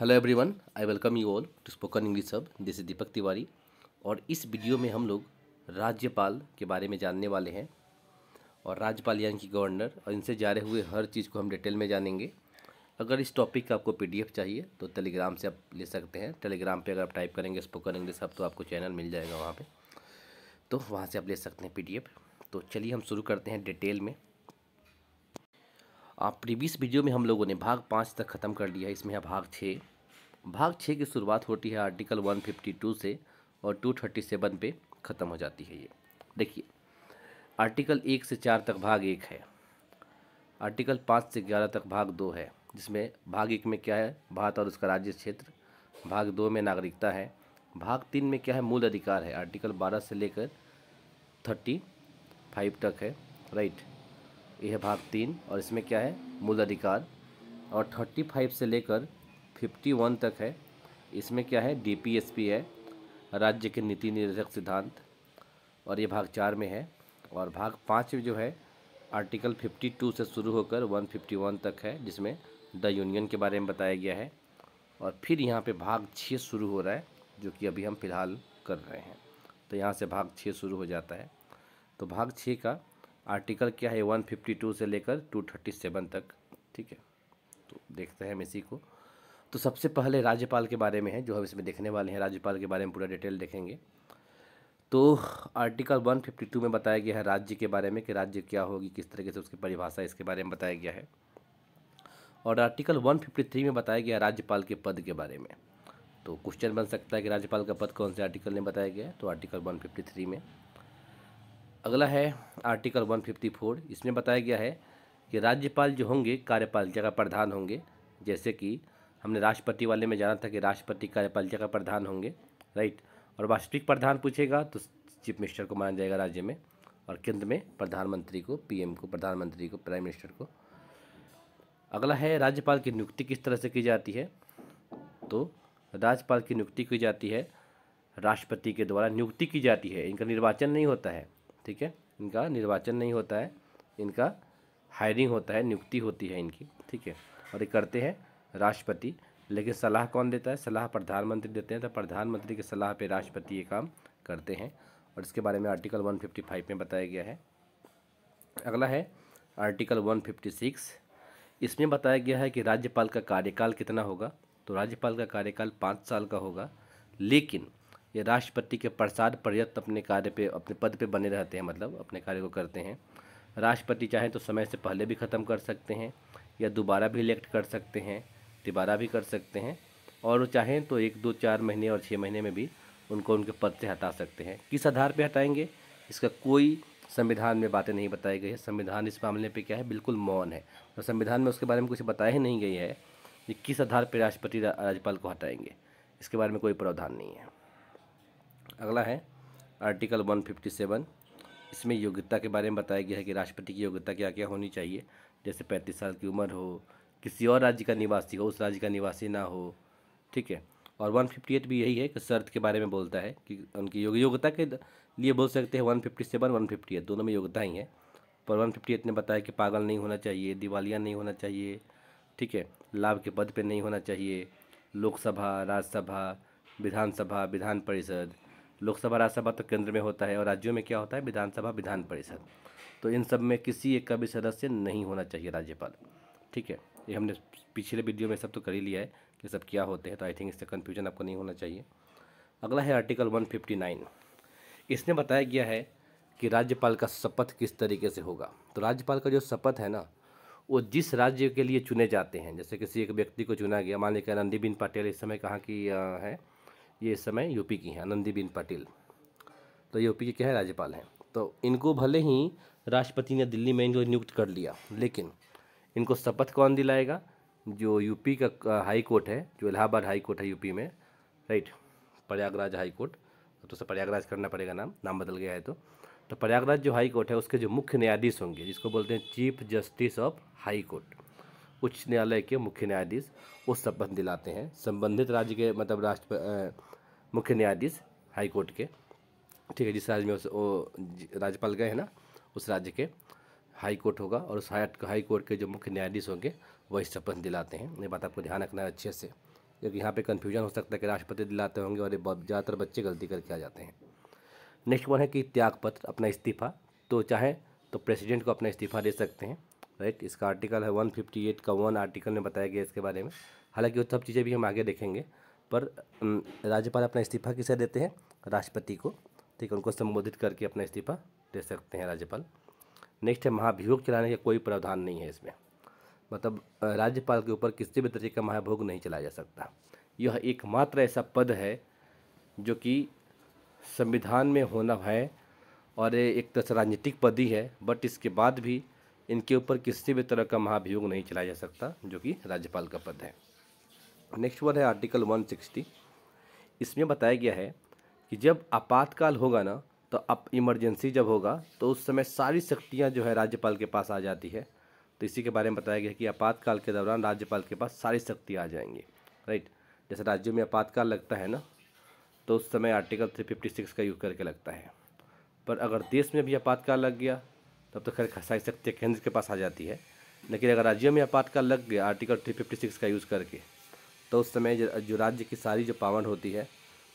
hello everyone I welcome you all to spoken English hub this is Deepak Tiwari और इस video में हम लोग राज्यपाल के बारे में जानने वाले हैं और राज्यपाल यानी कि गवर्नर और इनसे जारे हुए हर चीज़ को हम डिटेल में जानेंगे अगर इस टॉपिक का आपको पीडीएफ चाहिए तो टेलीग्राम से आप ले सकते हैं टेलीग्राम पर अगर आप टाइप करेंगे स्पोकन इंग्लिश सब तो आपको चैनल मिल जाएगा वहाँ पर तो वहाँ से आप ले सकते हैं पी तो चलिए हम शुरू करते हैं डिटेल में आप प्रीवियस वीडियो में हम लोगों ने भाग पाँच तक ख़त्म कर लिया है इसमें है भाग छः भाग छः की शुरुआत होती है आर्टिकल 152 से और 237 पे ख़त्म हो जाती है ये देखिए आर्टिकल एक से चार तक भाग एक है आर्टिकल पाँच से ग्यारह तक भाग दो है जिसमें भाग एक में क्या है भारत और उसका राज्य क्षेत्र भाग दो में नागरिकता है भाग तीन में क्या है मूल अधिकार है आर्टिकल बारह से लेकर थर्टी फाइव तक है राइट यह भाग तीन और इसमें क्या है मूल अधिकार और थर्टी फाइव से लेकर फिफ्टी वन तक है इसमें क्या है डीपीएसपी है राज्य के नीति निर्देशक सिद्धांत और ये भाग चार में है और भाग पाँच में जो है आर्टिकल 52 से शुरू होकर 151 तक है जिसमें द यूनियन के बारे में बताया गया है और फिर यहाँ पे भाग छः शुरू हो रहा है जो कि अभी हम फ़िलहाल कर रहे हैं तो यहाँ से भाग छः शुरू हो जाता है तो भाग छः का आर्टिकल क्या है 152 से लेकर 237 तक ठीक है तो देखते हैं हम इसी को तो सबसे पहले राज्यपाल के बारे में है जो हम इसमें देखने वाले हैं राज्यपाल के बारे में पूरा डिटेल देखेंगे तो आर्टिकल 152 में बताया गया है राज्य के बारे में कि राज्य क्या होगी किस तरीके से उसकी परिभाषा इसके बारे में बताया गया है और आर्टिकल 153 में बताया गया राज्यपाल के पद के बारे में तो क्वेश्चन बन सकता है कि राज्यपाल का पद कौन से आर्टिकल में बताया गया है तो आर्टिकल 153 में अगला है आर्टिकल 154 इसमें बताया गया है कि राज्यपाल जो होंगे कार्यपालिका का प्रधान होंगे जैसे कि हमने राष्ट्रपति वाले में जाना था कि राष्ट्रपति कार्यपालिका का प्रधान होंगे राइट और वास्तविक प्रधान पूछेगा तो चीफ मिनिस्टर को माना जाएगा राज्य में और केंद्र में प्रधानमंत्री को पीएम को प्रधानमंत्री को प्राइम मिनिस्टर को अगला है राज्यपाल की नियुक्ति किस तरह से की जाती है तो राज्यपाल की नियुक्ति की जाती है राष्ट्रपति के द्वारा नियुक्ति की जाती है इनका निर्वाचन नहीं होता है ठीक है इनका निर्वाचन नहीं होता है इनका हायरिंग होता है नियुक्ति होती है इनकी ठीक है और ये करते हैं राष्ट्रपति लेकिन सलाह कौन देता है सलाह प्रधानमंत्री देते हैं तो प्रधानमंत्री के सलाह पे राष्ट्रपति ये काम करते हैं और इसके बारे में आर्टिकल 155 में बताया गया है अगला है आर्टिकल 156 इसमें बताया गया है कि राज्यपाल का कार्यकाल कितना होगा तो राज्यपाल का कार्यकाल पाँच साल का होगा लेकिन ये राष्ट्रपति के प्रसाद पर्यत अपने कार्य पे अपने पद पे बने रहते हैं मतलब अपने कार्य को करते हैं राष्ट्रपति चाहें तो समय से पहले भी ख़त्म कर सकते हैं या दोबारा भी इलेक्ट कर सकते हैं दोबारा भी कर सकते हैं और वो चाहें तो एक दो चार महीने और छः महीने में भी उनको उनके पद से हटा सकते हैं किस आधार पर हटाएंगे इसका कोई संविधान में बातें नहीं बताई गई है संविधान इस मामले पे क्या है बिल्कुल मौन है और संविधान में उसके बारे में कुछ बताया ही नहीं गई है कि किस आधार पर राष्ट्रपति राज्यपाल को हटाएंगे इसके बारे में कोई प्रावधान नहीं है अगला है आर्टिकल 157 इसमें योग्यता के बारे में बताया गया है कि राष्ट्रपति की योग्यता क्या क्या होनी चाहिए जैसे पैंतीस साल की उम्र हो किसी और राज्य का निवासी हो उस राज्य का निवासी ना हो ठीक है और 158 भी यही है कि शर्त के बारे में बोलता है कि उनकी योग योग्यता के लिए बोल सकते हैं 157 एट दोनों में योग्यता ही है पर 158 ने बताया कि पागल नहीं होना चाहिए दिवालिया नहीं होना चाहिए ठीक है लाभ के पद पे नहीं होना चाहिए लोकसभा राज्यसभा विधानसभा विधान परिषद लोकसभा राज्यसभा तो केंद्र में होता है और राज्यों में क्या होता है विधानसभा विधान परिषद तो इन सब में किसी एक का भी सदस्य नहीं होना चाहिए राज्यपाल ठीक है ये हमने पिछले वीडियो में सब तो कर ही लिया है कि सब क्या होते हैं तो आई थिंक इससे कन्फ्यूजन आपको नहीं होना चाहिए अगला है आर्टिकल 159 इसने बताया गया है कि राज्यपाल का शपथ किस तरीके से होगा तो राज्यपाल का जो शपथ है ना वो जिस राज्य के लिए चुने जाते हैं जैसे किसी एक व्यक्ति को चुना गया मान लीजिए आनंदीबेन पटेल इस समय कहाँ की है ये इस समय यूपी की हैं आनंदीबेन पटेल तो यूपी के क्या है राज्यपाल हैं तो इनको भले ही राष्ट्रपति ने दिल्ली में इनको नियुक्त कर लिया लेकिन इनको शपथ कौन दिलाएगा जो यूपी का हाई कोर्ट है जो इलाहाबाद हाई कोर्ट है यूपी में राइट प्रयागराज हाई कोर्ट तो उसे प्रयागराज करना पड़ेगा नाम नाम बदल गया है तो तो प्रयागराज जो हाई कोर्ट है उसके जो मुख्य न्यायाधीश होंगे जिसको बोलते हैं chief justice of high court उच्च न्यायालय के मुख्य न्यायाधीश वो शपथ दिलाते हैं संबंधित राज्य के मतलब राष्ट्र मुख्य न्यायाधीश हाई कोर्ट के ठीक है जिस राज्य में उस राज्यपाल गए हैं ना उस राज्य के हाई कोर्ट होगा और उस हाई कोर्ट के जो मुख्य न्यायाधीश होंगे वही शपथ दिलाते हैं ये बात आपको ध्यान रखना है अच्छे से क्योंकि यहाँ पे कन्फ्यूजन हो सकता है कि राष्ट्रपति दिलाते होंगे और ये ज़्यादातर बच्चे गलती करके आ जाते हैं नेक्स्ट वन है कि त्यागपत्र अपना इस्तीफा तो चाहे तो प्रेसिडेंट को अपना इस्तीफा दे सकते हैं राइट इसका आर्टिकल है वन का वन आर्टिकल में बताया गया इसके बारे में हालाँकि वो सब चीज़ें भी हम आगे देखेंगे पर राज्यपाल अपना इस्तीफा किसे देते हैं राष्ट्रपति को ठीक है उनको संबोधित करके अपना इस्तीफा दे सकते हैं राज्यपाल नेक्स्ट है महाभियोग चलाने का कोई प्रावधान नहीं है इसमें मतलब राज्यपाल के ऊपर किसी भी तरीके का महाभोग नहीं चलाया जा सकता यह एकमात्र ऐसा पद है जो कि संविधान में होना है और एक तरह से राजनीतिक पद ही है बट इसके बाद भी इनके ऊपर किसी भी तरह का महाभियोग नहीं चलाया जा सकता जो कि राज्यपाल का पद है नेक्स्ट वन है आर्टिकल 160 इसमें बताया गया है कि जब आपातकाल होगा ना तो अब इमरजेंसी जब होगा तो उस समय सारी शक्तियाँ जो है राज्यपाल के पास आ जाती है तो इसी के बारे में बताया गया कि आपातकाल के दौरान राज्यपाल के पास सारी शक्ति आ जाएंगी राइट जैसे राज्यों में आपातकाल लगता है ना तो उस समय आर्टिकल थ्री फिफ्टी सिक्स का यूज़ करके लगता है पर अगर देश में भी आपातकाल लग गया तब तो खैर सारी शक्तियाँ केंद्र के पास आ जाती है लेकिन अगर राज्यों में आपातकाल लग गया आर्टिकल थ्री फिफ्टी सिक्स का यूज़ करके तो उस समय जो राज्य की सारी जो पावर होती है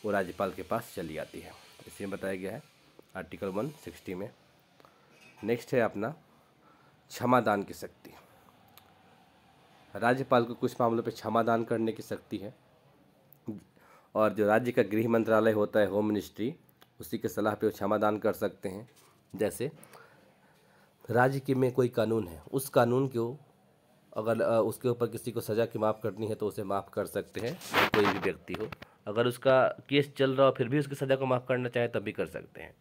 वो राज्यपाल के पास चली आती है में बताया गया है आर्टिकल 160 में नेक्स्ट है अपना क्षमादान की शक्ति राज्यपाल को कुछ मामलों पर क्षमादान करने की शक्ति है और जो राज्य का गृह मंत्रालय होता है होम मिनिस्ट्री उसी के सलाह पे वो क्षमादान कर सकते हैं जैसे राज्य के में कोई कानून है उस कानून को अगर उसके ऊपर किसी को सज़ा की माफ़ करनी है तो उसे माफ़ कर सकते हैं कोई भी व्यक्ति हो अगर उसका केस चल रहा हो फिर भी उसकी सज़ा को माफ़ करना चाहे तब भी कर सकते हैं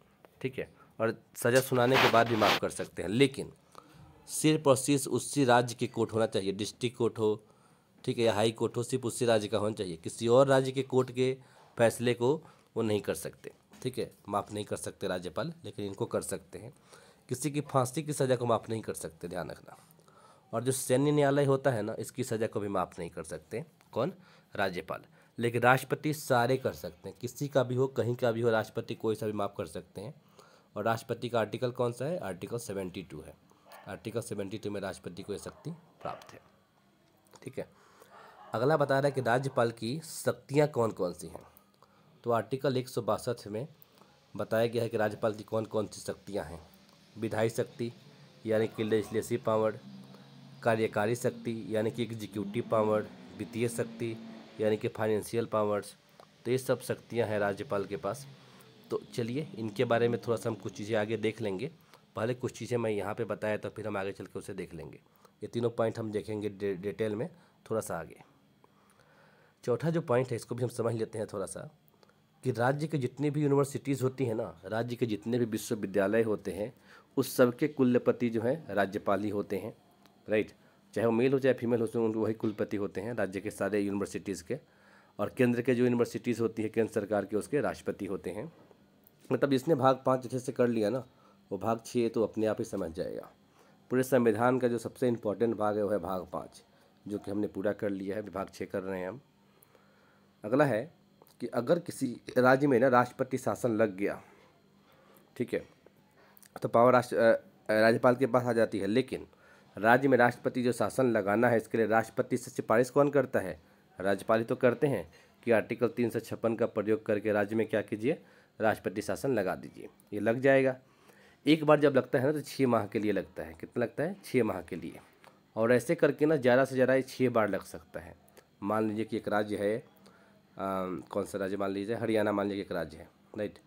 ठीक है और सज़ा सुनाने के बाद भी माफ़ कर सकते हैं लेकिन सिर्फ और सिर्फ उसी राज्य के कोर्ट होना चाहिए डिस्ट्रिक्ट कोर्ट हो ठीक है या हाई कोर्ट हो सिर्फ उसी राज्य का होना चाहिए किसी और राज्य के कोर्ट के फैसले को वो नहीं कर सकते ठीक है माफ़ नहीं कर सकते राज्यपाल लेकिन इनको कर सकते हैं किसी की फांसी की सज़ा को माफ़ नहीं कर सकते ध्यान रखना और जो सैन्य न्यायालय होता है ना इसकी सज़ा को भी माफ़ नहीं कर सकते कौन राज्यपाल लेकिन राष्ट्रपति सारे कर सकते हैं किसी का भी हो कहीं का भी हो राष्ट्रपति कोई सा भी माफ़ कर सकते हैं और राष्ट्रपति का आर्टिकल कौन सा है आर्टिकल सेवेंटी टू है आर्टिकल सेवेंटी टू में राष्ट्रपति को यह शक्ति प्राप्त है ठीक है अगला बता रहा है कि राज्यपाल की शक्तियाँ कौन कौन सी हैं तो आर्टिकल एक सौ बासठ में बताया गया है कि राज्यपाल की कौन कौन सी शक्तियाँ हैं विधायी शक्ति यानी कि लेजिस्लेसिव पावर कार्यकारी शक्ति यानी कि एग्जीक्यूटिव पावर वित्तीय शक्ति यानी कि फाइनेंशियल पावर्स तो ये सब शक्तियाँ हैं राज्यपाल के पास तो चलिए इनके बारे में थोड़ा सा हम कुछ चीज़ें आगे देख लेंगे पहले कुछ चीज़ें मैं यहाँ पे बताया तो फिर हम आगे चल के उसे देख लेंगे ये तीनों पॉइंट हम देखेंगे डे, डिटेल में थोड़ा सा आगे चौथा जो पॉइंट है इसको भी हम समझ लेते हैं थोड़ा सा कि राज्य के जितनी भी यूनिवर्सिटीज़ होती हैं ना राज्य के जितने भी विश्वविद्यालय होते हैं उस सब के कुलपति जो हैं राज्यपाल ही होते हैं राइट चाहे वो मेल हो चाहे फीमेल हो उनको वही कुलपति होते हैं राज्य के सारे यूनिवर्सिटीज़ के और केंद्र के जो यूनिवर्सिटीज़ होती है केंद्र सरकार के उसके राष्ट्रपति होते हैं मतलब जिसने भाग पाँच अच्छे से कर लिया ना वो भाग छः तो अपने आप ही समझ जाएगा पूरे संविधान का जो सबसे इम्पोर्टेंट भाग है वो है भाग पाँच जो कि हमने पूरा कर लिया है विभाग छः कर रहे हैं हम अगला है कि अगर किसी राज्य में ना राष्ट्रपति शासन लग गया ठीक है तो पावर राष्ट्र राज्यपाल के पास आ जाती है लेकिन राज्य में राष्ट्रपति जो शासन लगाना है इसके लिए राष्ट्रपति से सिफारिश कौन करता है राज्यपाल ही तो करते हैं कि आर्टिकल तीन सौ छप्पन का प्रयोग करके राज्य में क्या कीजिए राष्ट्रपति शासन लगा दीजिए ये लग जाएगा एक बार जब लगता है ना तो छः माह के लिए लगता है कितना लगता है छः माह के लिए और ऐसे करके ना ज़्यादा से ज़्यादा ये छः बार लग सकता है मान लीजिए कि एक राज्य है आ, कौन सा राज्य मान लीजिए हरियाणा मान लीजिए एक राज्य है राइट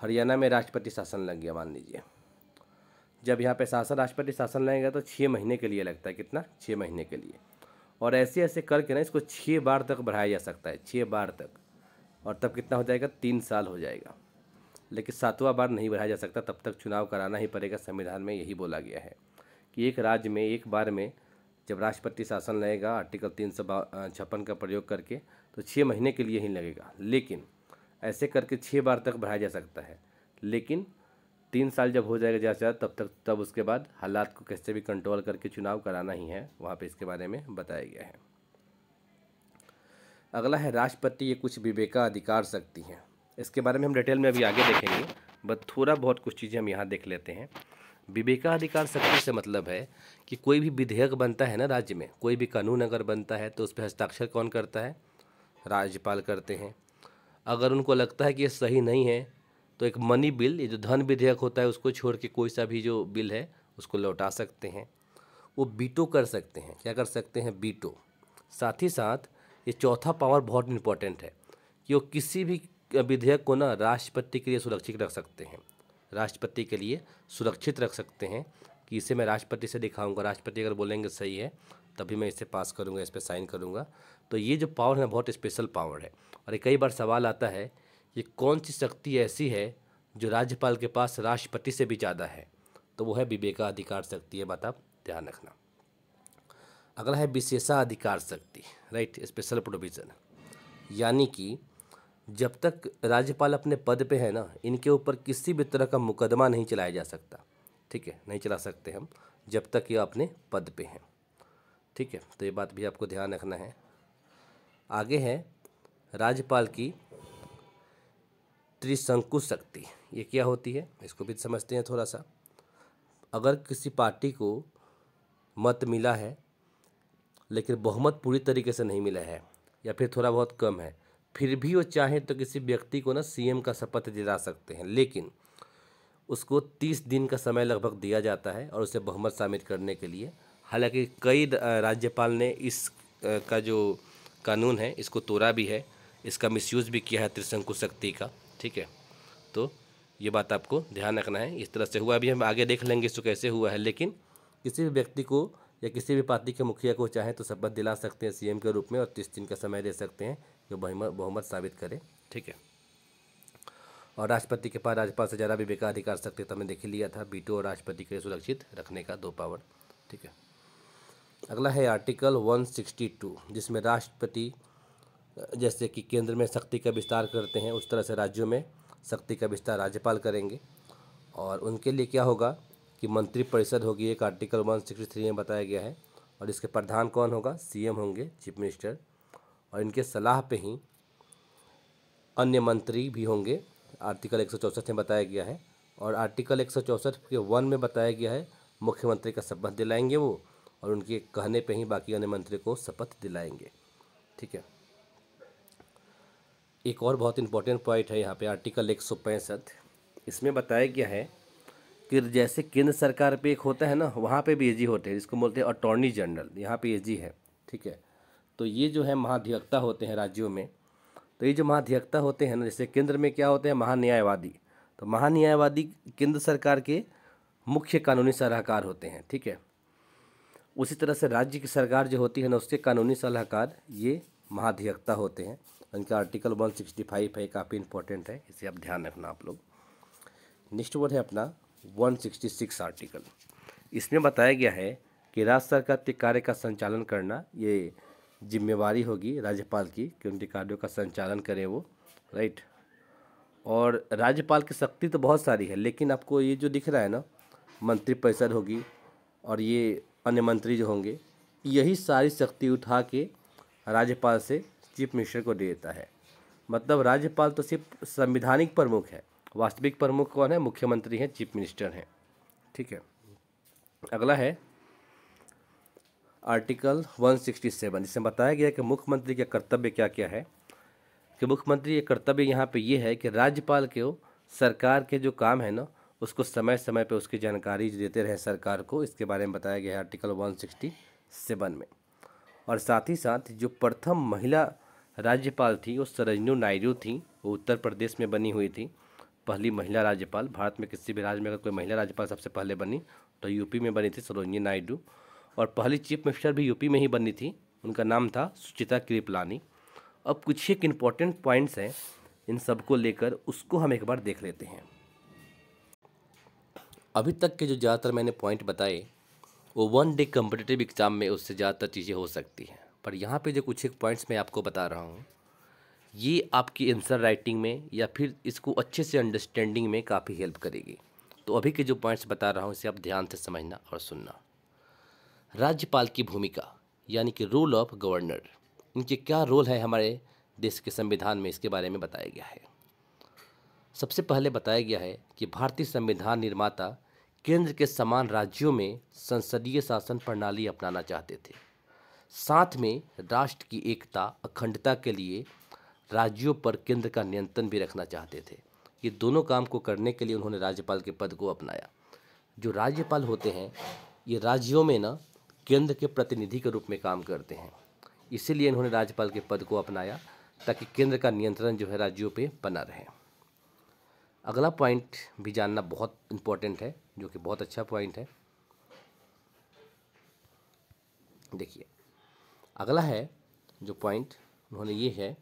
हरियाणा में राष्ट्रपति शासन लग गया मान लीजिए जब यहाँ पे शासन राष्ट्रपति शासन लगेगा तो छः महीने के लिए लगता है कितना छः महीने के लिए और ऐसे ऐसे करके ना इसको छः बार तक बढ़ाया जा सकता है छः बार तक और तब कितना हो जाएगा तीन साल हो जाएगा लेकिन सातवां बार नहीं बढ़ाया जा सकता तब तक चुनाव कराना ही पड़ेगा संविधान में यही बोला गया है कि एक राज्य में एक बार में जब राष्ट्रपति शासन लगेगा आर्टिकल तीन सौ छप्पन का प्रयोग करके तो छः महीने के लिए ही लगेगा लेकिन ऐसे करके छः बार तक बढ़ाया जा सकता है लेकिन तीन साल जब हो जाएगा ज़्यादा तब तक तब उसके बाद हालात को कैसे भी कंट्रोल करके चुनाव कराना ही है वहाँ पे इसके बारे में बताया गया है अगला है राष्ट्रपति ये कुछ विवेकाधिकार शक्ति हैं इसके बारे में हम डिटेल में अभी आगे देखेंगे बट थोड़ा बहुत कुछ चीज़ें हम यहाँ देख लेते हैं विवेकाधिकार शक्ति से मतलब है कि कोई भी विधेयक बनता है ना राज्य में कोई भी कानून अगर बनता है तो उस पर हस्ताक्षर कौन करता है राज्यपाल करते हैं अगर उनको लगता है कि ये सही नहीं है तो एक मनी बिल ये जो धन विधेयक होता है उसको छोड़ के कोई सा भी जो बिल है उसको लौटा सकते हैं वो बीटो कर सकते हैं क्या कर सकते हैं बीटो साथ ही साथ ये चौथा पावर बहुत इंपॉर्टेंट है कि वो किसी भी विधेयक को ना राष्ट्रपति के लिए सुरक्षित रख सकते हैं राष्ट्रपति के लिए सुरक्षित रख सकते हैं कि इसे मैं राष्ट्रपति से दिखाऊंगा राष्ट्रपति अगर बोलेंगे सही है तभी मैं इसे पास करूंगा इस पर साइन करूंगा तो ये जो पावर है बहुत स्पेशल पावर है और ये कई बार सवाल आता है कि कौन सी शक्ति ऐसी है जो राज्यपाल के पास राष्ट्रपति से भी ज़्यादा है तो वो है विवेकाधिकार शक्ति ये बात आप ध्यान रखना अगला है विशेषाधिकार शक्ति राइट स्पेशल प्रोविज़न यानी कि जब तक राज्यपाल अपने पद पे है ना इनके ऊपर किसी भी तरह का मुकदमा नहीं चलाया जा सकता ठीक है नहीं चला सकते हम जब तक ये अपने पद पे हैं ठीक है तो ये बात भी आपको ध्यान रखना है आगे है राज्यपाल की त्रिशंकु शक्ति ये क्या होती है इसको भी समझते हैं थोड़ा सा अगर किसी पार्टी को मत मिला है लेकिन बहुमत पूरी तरीके से नहीं मिला है या फिर थोड़ा बहुत कम है फिर भी वो चाहें तो किसी व्यक्ति को ना सीएम का शपथ दिला सकते हैं लेकिन उसको तीस दिन का समय लगभग दिया जाता है और उसे बहुमत साबित करने के लिए हालांकि कई राज्यपाल ने इस का जो कानून है इसको तोड़ा भी है इसका मिसयूज़ भी किया है त्रिशंकु शक्ति का ठीक है तो ये बात आपको ध्यान रखना है इस तरह से हुआ अभी हम आगे देख लेंगे इसको कैसे हुआ है लेकिन किसी भी व्यक्ति को या किसी भी पार्टी के मुखिया को चाहें तो शपथ दिला सकते हैं सीएम के रूप में और तीस दिन का समय दे सकते हैं जो बहुमत साबित करें ठीक है और राष्ट्रपति के पास राज्यपाल से ज़्यादा भी बेकार अधिकार सकते तो हमने देख लिया था बीटो और राष्ट्रपति के सुरक्षित रखने का दो पावर ठीक है अगला है आर्टिकल वन जिसमें राष्ट्रपति जैसे कि केंद्र में शक्ति का विस्तार करते हैं उस तरह से राज्यों में शक्ति का विस्तार राज्यपाल करेंगे और उनके लिए क्या होगा कि मंत्रिपरिषद होगी एक आर्टिकल वन सिक्सटी थ्री में बताया गया है और इसके प्रधान कौन होगा सीएम होंगे चीफ मिनिस्टर और इनके सलाह पे ही अन्य मंत्री भी होंगे आर्टिकल एक में बताया गया है और आर्टिकल एक के वन में बताया गया है मुख्यमंत्री का शपथ दिलाएंगे वो और उनके कहने पे ही बाकी अन्य मंत्री को शपथ दिलाएंगे ठीक है एक और बहुत इंपॉर्टेंट पॉइंट है यहाँ पे आर्टिकल एक इसमें बताया गया है कि जैसे केंद्र सरकार पे एक होता है ना वहाँ पे भी एजी होते हैं जिसको बोलते हैं अटॉर्नी जनरल यहाँ पे एजी है ठीक है तो ये जो है महाधिवक्ता होते हैं राज्यों में तो ये जो महाधिवक्ता होते हैं ना जैसे केंद्र में क्या होते हैं महान्यायवादी तो महान्यायवादी केंद्र सरकार के मुख्य कानूनी सलाहकार होते हैं ठीक है उसी तरह से राज्य की सरकार जो होती है ना उसके कानूनी सलाहकार ये महाधिवक्ता होते हैं उनका आर्टिकल वन सिक्सटी फाइव है काफ़ी इंपॉर्टेंट है इसे आप ध्यान रखना आप लोग नेक्स्ट वर्ड है अपना 166 आर्टिकल इसमें बताया गया है कि राज्य सरकार के कार्य का संचालन करना ये जिम्मेवारी होगी राज्यपाल की कि उनके कार्यों का संचालन करें वो राइट और राज्यपाल की शक्ति तो बहुत सारी है लेकिन आपको ये जो दिख रहा है ना मंत्रिपरिषद होगी और ये अन्य मंत्री जो होंगे यही सारी शक्ति उठा के राज्यपाल से चीफ मिनिस्टर को दे देता है मतलब राज्यपाल तो सिर्फ संविधानिक प्रमुख है वास्तविक प्रमुख कौन है मुख्यमंत्री हैं चीफ मिनिस्टर हैं ठीक है अगला है आर्टिकल 167 जिसमें बताया गया कि मुख्यमंत्री के कर्तव्य क्या क्या है कि मुख्यमंत्री के कर्तव्य यहाँ पे ये है कि राज्यपाल के सरकार के जो काम है ना उसको समय समय पे उसकी जानकारी देते रहे सरकार को इसके बारे में बताया गया है आर्टिकल 167 में और साथ ही साथ जो प्रथम महिला राज्यपाल थी वो सरजनू नायडू थी वो उत्तर प्रदेश में बनी हुई थी पहली महिला राज्यपाल भारत में किसी भी राज्य में अगर कोई महिला राज्यपाल सबसे पहले बनी तो यूपी में बनी थी सरोजनी नायडू और पहली चीफ मिनिस्टर भी यूपी में ही बनी थी उनका नाम था सुचिता कृपलानी अब कुछ एक इम्पॉर्टेंट पॉइंट्स हैं इन सब को लेकर उसको हम एक बार देख लेते हैं अभी तक के जो ज़्यादातर मैंने पॉइंट बताए वो वन डे कम्पिटेटिव एग्ज़ाम में उससे ज़्यादातर चीज़ें हो सकती हैं पर यहाँ पे जो कुछ एक पॉइंट्स मैं आपको बता रहा हूँ ये आपकी आंसर राइटिंग में या फिर इसको अच्छे से अंडरस्टैंडिंग में काफ़ी हेल्प करेगी तो अभी के जो पॉइंट्स बता रहा हूँ इसे आप ध्यान से समझना और सुनना राज्यपाल की भूमिका यानी कि रोल ऑफ गवर्नर इनके क्या रोल है हमारे देश के संविधान में इसके बारे में बताया गया है सबसे पहले बताया गया है कि भारतीय संविधान निर्माता केंद्र के समान राज्यों में संसदीय शासन प्रणाली अपनाना चाहते थे साथ में राष्ट्र की एकता अखंडता के लिए राज्यों पर केंद्र का नियंत्रण भी रखना चाहते थे ये दोनों काम को करने के लिए उन्होंने राज्यपाल के पद को अपनाया जो राज्यपाल होते हैं ये राज्यों में ना केंद्र के प्रतिनिधि के रूप में काम करते हैं इसीलिए इन्होंने राज्यपाल के पद को अपनाया ताकि केंद्र का नियंत्रण जो है राज्यों पे बना रहे अगला पॉइंट भी जानना बहुत इम्पोर्टेंट है जो कि बहुत अच्छा पॉइंट है देखिए अगला है जो पॉइंट उन्होंने ये है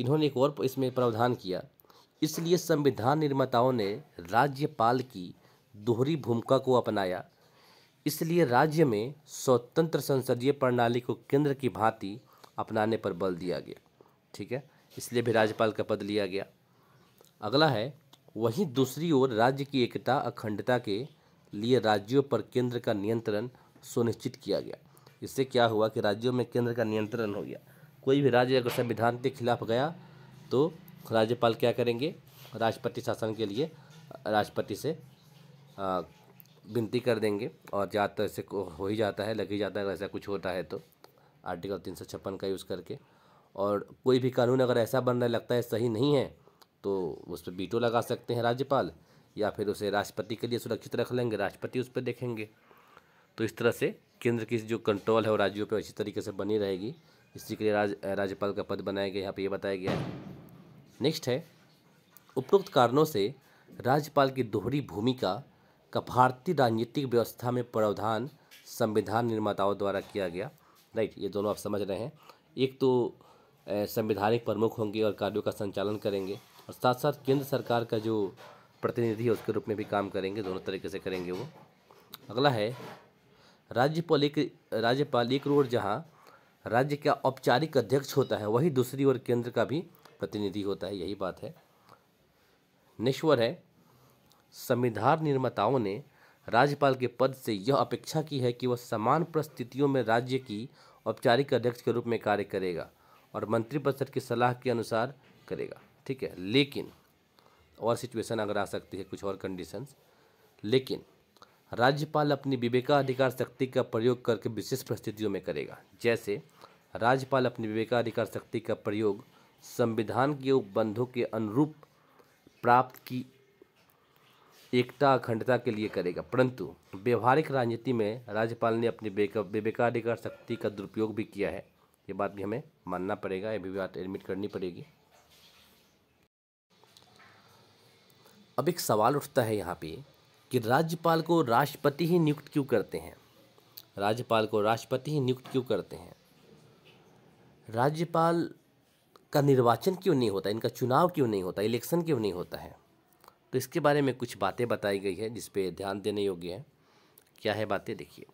इन्होंने एक और इसमें प्रावधान किया इसलिए संविधान निर्माताओं ने राज्यपाल की दोहरी भूमिका को अपनाया इसलिए राज्य में स्वतंत्र संसदीय प्रणाली को केंद्र की भांति अपनाने पर बल दिया गया ठीक है इसलिए भी राज्यपाल का पद लिया गया अगला है वहीं दूसरी ओर राज्य की एकता अखंडता के लिए राज्यों पर केंद्र का नियंत्रण सुनिश्चित किया गया इससे क्या हुआ कि राज्यों में केंद्र का नियंत्रण हो गया कोई भी राज्य अगर संविधान के खिलाफ गया तो राज्यपाल क्या करेंगे राष्ट्रपति शासन के लिए राष्ट्रपति से विनती कर देंगे और ज़्यादातर तो से हो ही जाता है लग ही जाता है अगर ऐसा कुछ होता है तो आर्टिकल तीन सौ छप्पन का यूज़ करके और कोई भी कानून अगर ऐसा बनने लगता है सही नहीं है तो उस पर बीटो लगा सकते हैं राज्यपाल या फिर उसे राष्ट्रपति के लिए सुरक्षित रख लेंगे राष्ट्रपति उस पर देखेंगे तो इस तरह से केंद्र की जो कंट्रोल है वो राज्यों पर अच्छी तरीके से बनी रहेगी इसी के लिए राज राज्यपाल का पद बनाया गया यहाँ पर यह बताया गया है नेक्स्ट है उपरोक्त कारणों से राज्यपाल की दोहरी भूमिका का भारतीय राजनीतिक व्यवस्था में प्रावधान संविधान निर्माताओं द्वारा किया गया राइट ये दोनों आप समझ रहे हैं एक तो संवैधानिक प्रमुख होंगे और कार्यों का संचालन करेंगे और साथ साथ केंद्र सरकार का जो प्रतिनिधि है उसके रूप में भी काम करेंगे दोनों तरीके से करेंगे वो अगला है राज्यपाल एक राज्यपाल एक रोड जहाँ राज्य का औपचारिक अध्यक्ष होता है वही दूसरी ओर केंद्र का भी प्रतिनिधि होता है यही बात है निश्वर है संविधान निर्माताओं ने राज्यपाल के पद से यह अपेक्षा की है कि वह समान परिस्थितियों में राज्य की औपचारिक अध्यक्ष के रूप में कार्य करेगा और मंत्रिपरिषद की सलाह के अनुसार करेगा ठीक है लेकिन और सिचुएशन अगर आ सकती है कुछ और कंडीशंस लेकिन राज्यपाल अपनी विवेकाधिकार शक्ति का प्रयोग करके विशेष परिस्थितियों में करेगा जैसे राज्यपाल अपनी विवेकाधिकार शक्ति का प्रयोग संविधान के उपबंधों के अनुरूप प्राप्त की एकता अखंडता के लिए करेगा परंतु व्यवहारिक राजनीति में राज्यपाल ने अपनी विवेकाधिकार शक्ति का दुरुपयोग भी किया है ये बात भी हमें मानना पड़ेगा ये भी बात एडमिट करनी पड़ेगी अब एक सवाल उठता है यहाँ पे कि राज्यपाल को राष्ट्रपति ही नियुक्त क्यों करते हैं राज्यपाल को राष्ट्रपति ही नियुक्त क्यों करते हैं राज्यपाल का निर्वाचन क्यों नहीं होता इनका चुनाव क्यों नहीं होता इलेक्शन क्यों नहीं होता है तो इसके बारे में कुछ बातें बताई गई है जिसपे ध्यान देने योग्य है क्या है बातें देखिए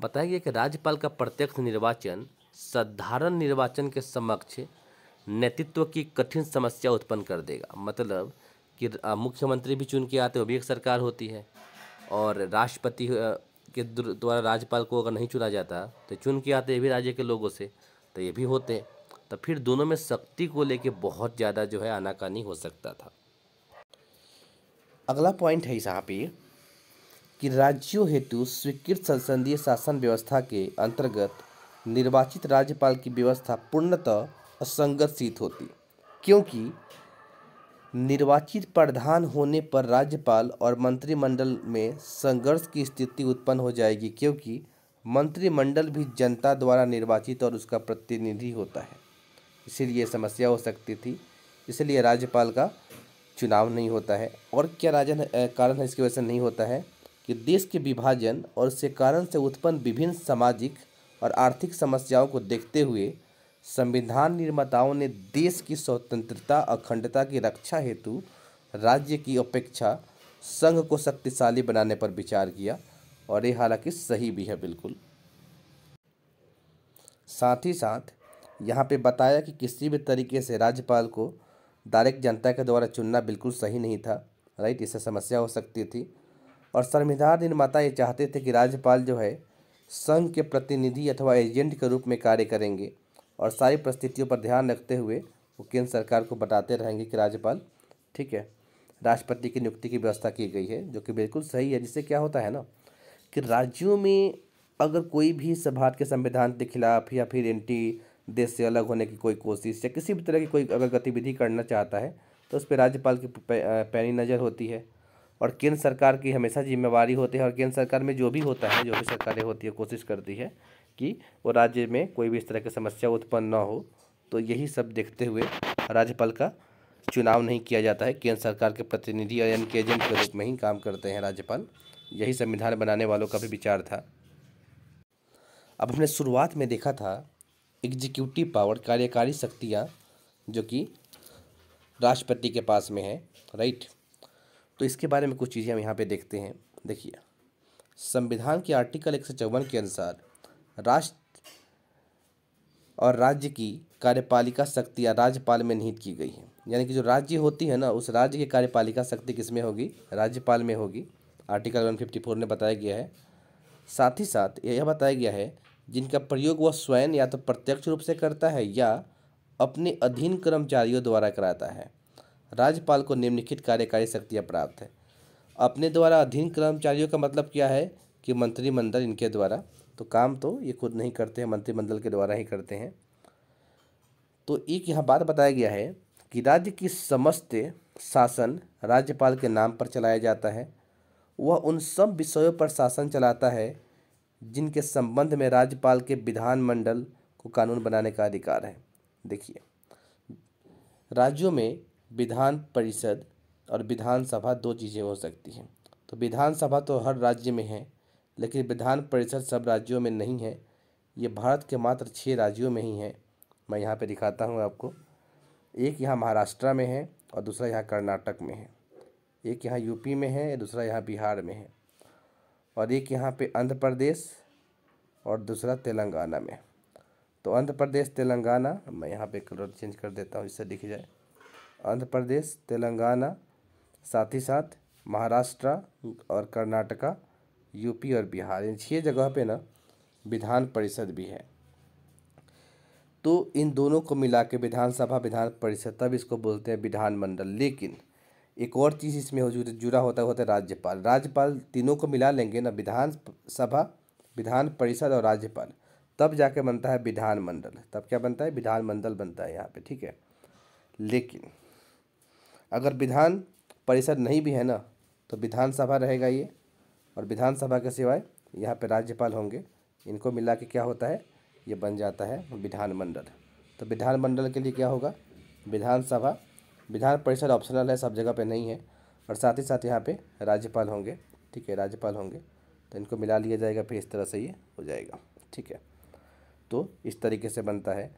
बताया गया कि राज्यपाल का प्रत्यक्ष निर्वाचन साधारण निर्वाचन के समक्ष नेतृत्व की कठिन समस्या उत्पन्न कर देगा मतलब कि मुख्यमंत्री भी चुन के आते वो भी एक सरकार होती है और राष्ट्रपति के द्वारा राज्यपाल को अगर नहीं चुना जाता तो चुन के आते ये भी राज्य के लोगों से तो ये भी होते हैं तो फिर दोनों में शक्ति को लेके बहुत ज़्यादा जो है आनाकानी हो सकता था अगला पॉइंट है यहाँ पे कि राज्यों हेतु स्वीकृत संसदीय शासन व्यवस्था के अंतर्गत निर्वाचित राज्यपाल की व्यवस्था पूर्णतः असंगत सीत होती क्योंकि निर्वाचित प्रधान होने पर राज्यपाल और मंत्रिमंडल में संघर्ष की स्थिति उत्पन्न हो जाएगी क्योंकि मंत्रिमंडल भी जनता द्वारा निर्वाचित और उसका प्रतिनिधि होता है इसीलिए समस्या हो सकती थी इसलिए राज्यपाल का चुनाव नहीं होता है और क्या राजन कारण है इसकी वजह से नहीं होता है कि देश के विभाजन और इसके कारण से उत्पन्न विभिन्न सामाजिक और आर्थिक समस्याओं को देखते हुए संविधान निर्माताओं ने देश की स्वतंत्रता अखंडता की रक्षा हेतु राज्य की अपेक्षा संघ को शक्तिशाली बनाने पर विचार किया और ये हालांकि सही भी है बिल्कुल साथ ही साथ यहाँ पे बताया कि किसी भी तरीके से राज्यपाल को डायरेक्ट जनता के द्वारा चुनना बिल्कुल सही नहीं था राइट इससे समस्या हो सकती थी और संविधान निर्माता ये चाहते थे कि राज्यपाल जो है संघ के प्रतिनिधि अथवा एजेंट के रूप में कार्य करेंगे और सारी परिस्थितियों पर ध्यान रखते हुए वो केंद्र सरकार को बताते रहेंगे कि राज्यपाल ठीक है राष्ट्रपति की नियुक्ति की व्यवस्था की गई है जो कि बिल्कुल सही है जिससे क्या होता है ना कि राज्यों में अगर कोई भी सभा के संविधान के खिलाफ या फिर एंटी देश से अलग होने की कोई कोशिश या किसी भी तरह की कोई अगर गतिविधि करना चाहता है तो उस पर राज्यपाल की पैनी नज़र होती है और केंद्र सरकार की हमेशा जिम्मेवारी होती है और केंद्र सरकार में जो भी होता है जो भी सरकारें होती है कोशिश करती है कि वो राज्य में कोई भी इस तरह की समस्या उत्पन्न ना हो तो यही सब देखते हुए राज्यपाल का चुनाव नहीं किया जाता है केंद्र सरकार के प्रतिनिधि और यानी एजेंट के रूप में ही काम करते हैं राज्यपाल यही संविधान बनाने वालों का भी विचार था अब हमने शुरुआत में देखा था एग्जीक्यूटिव पावर कार्यकारी शक्तियाँ जो कि राष्ट्रपति के पास में है राइट तो इसके बारे में कुछ चीज़ें हम यहाँ पे देखते हैं देखिए संविधान के आर्टिकल एक के अनुसार राष्ट्र और राज्य की कार्यपालिका शक्ति या राज्यपाल में निहित की गई है यानी कि जो राज्य होती है ना उस राज्य की कार्यपालिका शक्ति किस में होगी राज्यपाल में होगी आर्टिकल वन फिफ्टी फोर ने बताया गया है साथ ही साथ यह बताया गया है जिनका प्रयोग वह स्वयं या तो प्रत्यक्ष रूप से करता है या अपने अधीन कर्मचारियों द्वारा कराता है राज्यपाल को निम्नलिखित कार्यकारी शक्तियाँ प्राप्त है अपने द्वारा अधीन कर्मचारियों का मतलब क्या है कि मंत्रिमंडल इनके द्वारा तो काम तो ये खुद नहीं करते हैं मंत्रिमंडल के द्वारा ही करते हैं तो एक यहाँ बात बताया गया है कि राज्य की समस्त शासन राज्यपाल के नाम पर चलाया जाता है वह उन सब विषयों पर शासन चलाता है जिनके संबंध में राज्यपाल के विधानमंडल को कानून बनाने का अधिकार है देखिए राज्यों में विधान परिषद और विधानसभा दो चीज़ें हो सकती हैं तो विधानसभा तो हर राज्य में है लेकिन विधान परिषद सब राज्यों में नहीं है ये भारत के मात्र छः राज्यों में ही है मैं यहाँ पे दिखाता हूँ आपको एक यहाँ महाराष्ट्र में है और दूसरा यहाँ कर्नाटक में है एक यहाँ यूपी में है दूसरा यहाँ बिहार में है और एक यहाँ पे आंध्र प्रदेश और दूसरा तेलंगाना में तो आंध्र प्रदेश तेलंगाना मैं यहाँ पे कलर चेंज कर देता हूँ इससे दिख जाए आंध्र प्रदेश तेलंगाना साथ ही साथ महाराष्ट्र और कर्नाटका यूपी और बिहार इन छः जगह पे ना विधान परिषद भी है तो इन दोनों को मिला के विधानसभा विधान परिषद तब इसको बोलते हैं विधानमंडल लेकिन एक और चीज़ इसमें जुड़ा होता होता है राज्यपाल राज्यपाल तीनों को मिला लेंगे ना विधानसभा विधान परिषद और राज्यपाल तब जाके बनता है विधानमंडल तब क्या बनता है विधानमंडल बनता है यहाँ पे ठीक है लेकिन अगर विधान परिषद नहीं भी है ना तो विधानसभा रहेगा ये और विधानसभा के सिवाय यहाँ पे राज्यपाल होंगे इनको मिला के क्या होता है ये बन जाता है विधानमंडल तो विधानमंडल के लिए क्या होगा विधानसभा विधान परिषद ऑप्शनल है सब जगह पे नहीं है और साथ ही साथ यहाँ पे राज्यपाल होंगे ठीक है राज्यपाल होंगे तो इनको मिला लिया जाएगा फिर इस तरह से ये हो जाएगा ठीक है तो इस तरीके से बनता है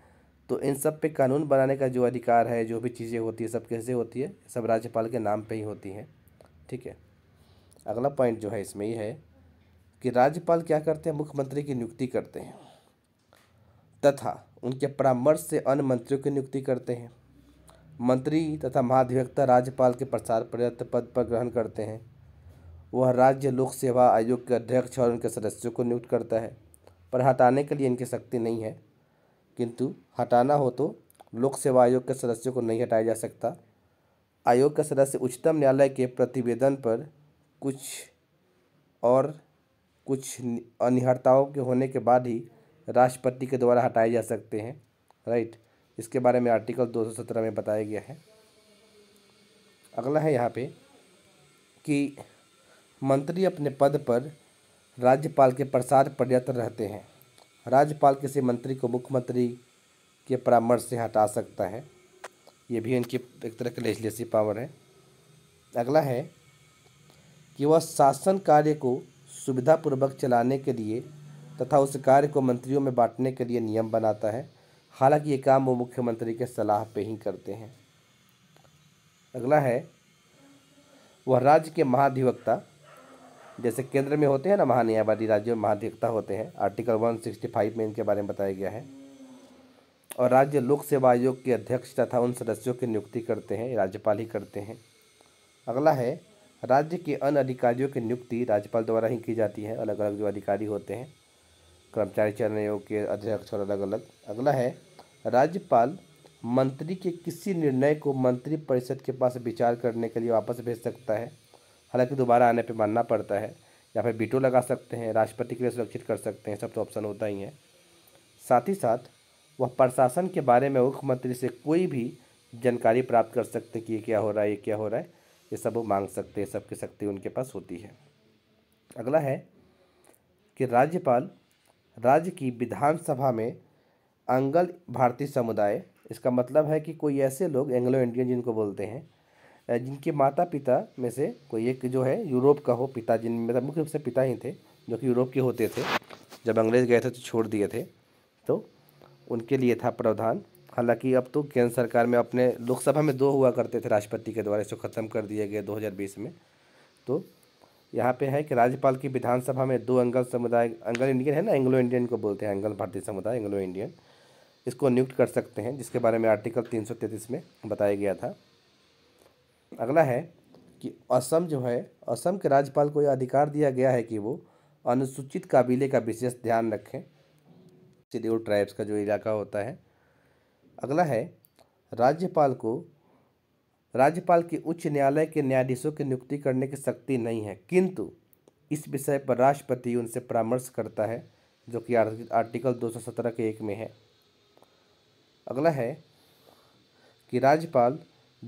तो इन सब पे कानून बनाने का जो अधिकार है जो भी चीज़ें होती है सब कैसे होती है सब राज्यपाल के नाम पे ही होती हैं ठीक है अगला पॉइंट जो है इसमें ये है कि राज्यपाल क्या करते हैं मुख्यमंत्री की नियुक्ति करते हैं तथा उनके परामर्श से अन्य मंत्रियों की नियुक्ति करते हैं मंत्री तथा महाधिवक्ता राज्यपाल के प्रसार प्रयत्त पद पर ग्रहण करते हैं वह राज्य लोक सेवा आयोग के अध्यक्ष और उनके सदस्यों को नियुक्त करता है पर हटाने के लिए इनकी शक्ति नहीं है किंतु हटाना हो तो लोक सेवा आयोग के सदस्यों को नहीं हटाया जा सकता आयोग का सदस्य उच्चतम न्यायालय के प्रतिवेदन पर कुछ और कुछ अनिहर्ताओं के होने के बाद ही राष्ट्रपति के द्वारा हटाए जा सकते हैं राइट इसके बारे में आर्टिकल 217 में बताया गया है अगला है यहाँ पे कि मंत्री अपने पद पर राज्यपाल के प्रसाद पर्यत रहते हैं राज्यपाल किसी मंत्री को मुख्यमंत्री के परामर्श से हटा सकता है ये भी इनकी एक तरह की लेजलेसी पावर है अगला है कि वह शासन कार्य को सुविधापूर्वक चलाने के लिए तथा उस कार्य को मंत्रियों में बांटने के लिए नियम बनाता है हालांकि ये काम वो मुख्यमंत्री के सलाह पे ही करते हैं अगला है वह राज्य के महाधिवक्ता जैसे केंद्र में होते हैं ना महान्यायवादी राज्य में महाधिवक्ता होते हैं आर्टिकल 165 में इनके बारे में बताया गया है और राज्य लोक सेवा आयोग के अध्यक्ष तथा उन सदस्यों की नियुक्ति करते हैं राज्यपाल ही करते हैं अगला है राज्य के अन्य अधिकारियों की नियुक्ति राज्यपाल द्वारा ही की जाती है अलग अलग जो अधिकारी होते हैं कर्मचारी चयन आयोग के अध्यक्ष और अलग अलग अगला है राज्यपाल मंत्री के किसी निर्णय को मंत्रिपरिषद के पास विचार करने के लिए वापस भेज सकता है हालांकि दोबारा आने पर मानना पड़ता है या फिर बीटो लगा सकते हैं राष्ट्रपति के लिए सुरक्षित कर सकते हैं सब तो ऑप्शन होता ही है साथ ही साथ वह प्रशासन के बारे में मुख्यमंत्री से कोई भी जानकारी प्राप्त कर सकते हैं कि ये क्या हो रहा है ये क्या हो रहा है ये सब वो मांग सकते हैं सबकी शक्ति उनके पास होती है अगला है कि राज्यपाल राज्य की विधानसभा में अंगल भारतीय समुदाय इसका मतलब है कि कोई ऐसे लोग एंग्लो इंडियन जिनको बोलते हैं जिनके माता पिता में से कोई एक जो है यूरोप का हो पिता जिन मतलब मुख्य रूप से पिता ही थे जो कि यूरोप के होते थे जब अंग्रेज़ गए थे तो छोड़ दिए थे तो उनके लिए था प्रावधान हालांकि अब तो केंद्र सरकार में अपने लोकसभा में दो हुआ करते थे राष्ट्रपति के द्वारा इसको ख़त्म कर दिया गया 2020 में तो यहाँ पे है कि राज्यपाल की विधानसभा में दो अंगल समुदाय अंगल इंडियन है ना एंग्लो इंडियन को बोलते हैं अंगल भारतीय समुदाय एंग्लो इंडियन इसको नियुक्त कर सकते हैं जिसके बारे में आर्टिकल तीन में बताया गया था अगला है कि असम जो है असम के राज्यपाल को यह अधिकार दिया गया है कि वो अनुसूचित काबिले का विशेष ध्यान रखें शेड्यूल ट्राइब्स का जो इलाका होता है अगला है राज्यपाल को राज्यपाल के उच्च न्यायालय के न्यायाधीशों की नियुक्ति करने की शक्ति नहीं है किंतु इस विषय पर राष्ट्रपति उनसे परामर्श करता है जो कि आर्टिकल 217 के एक में है अगला है कि राज्यपाल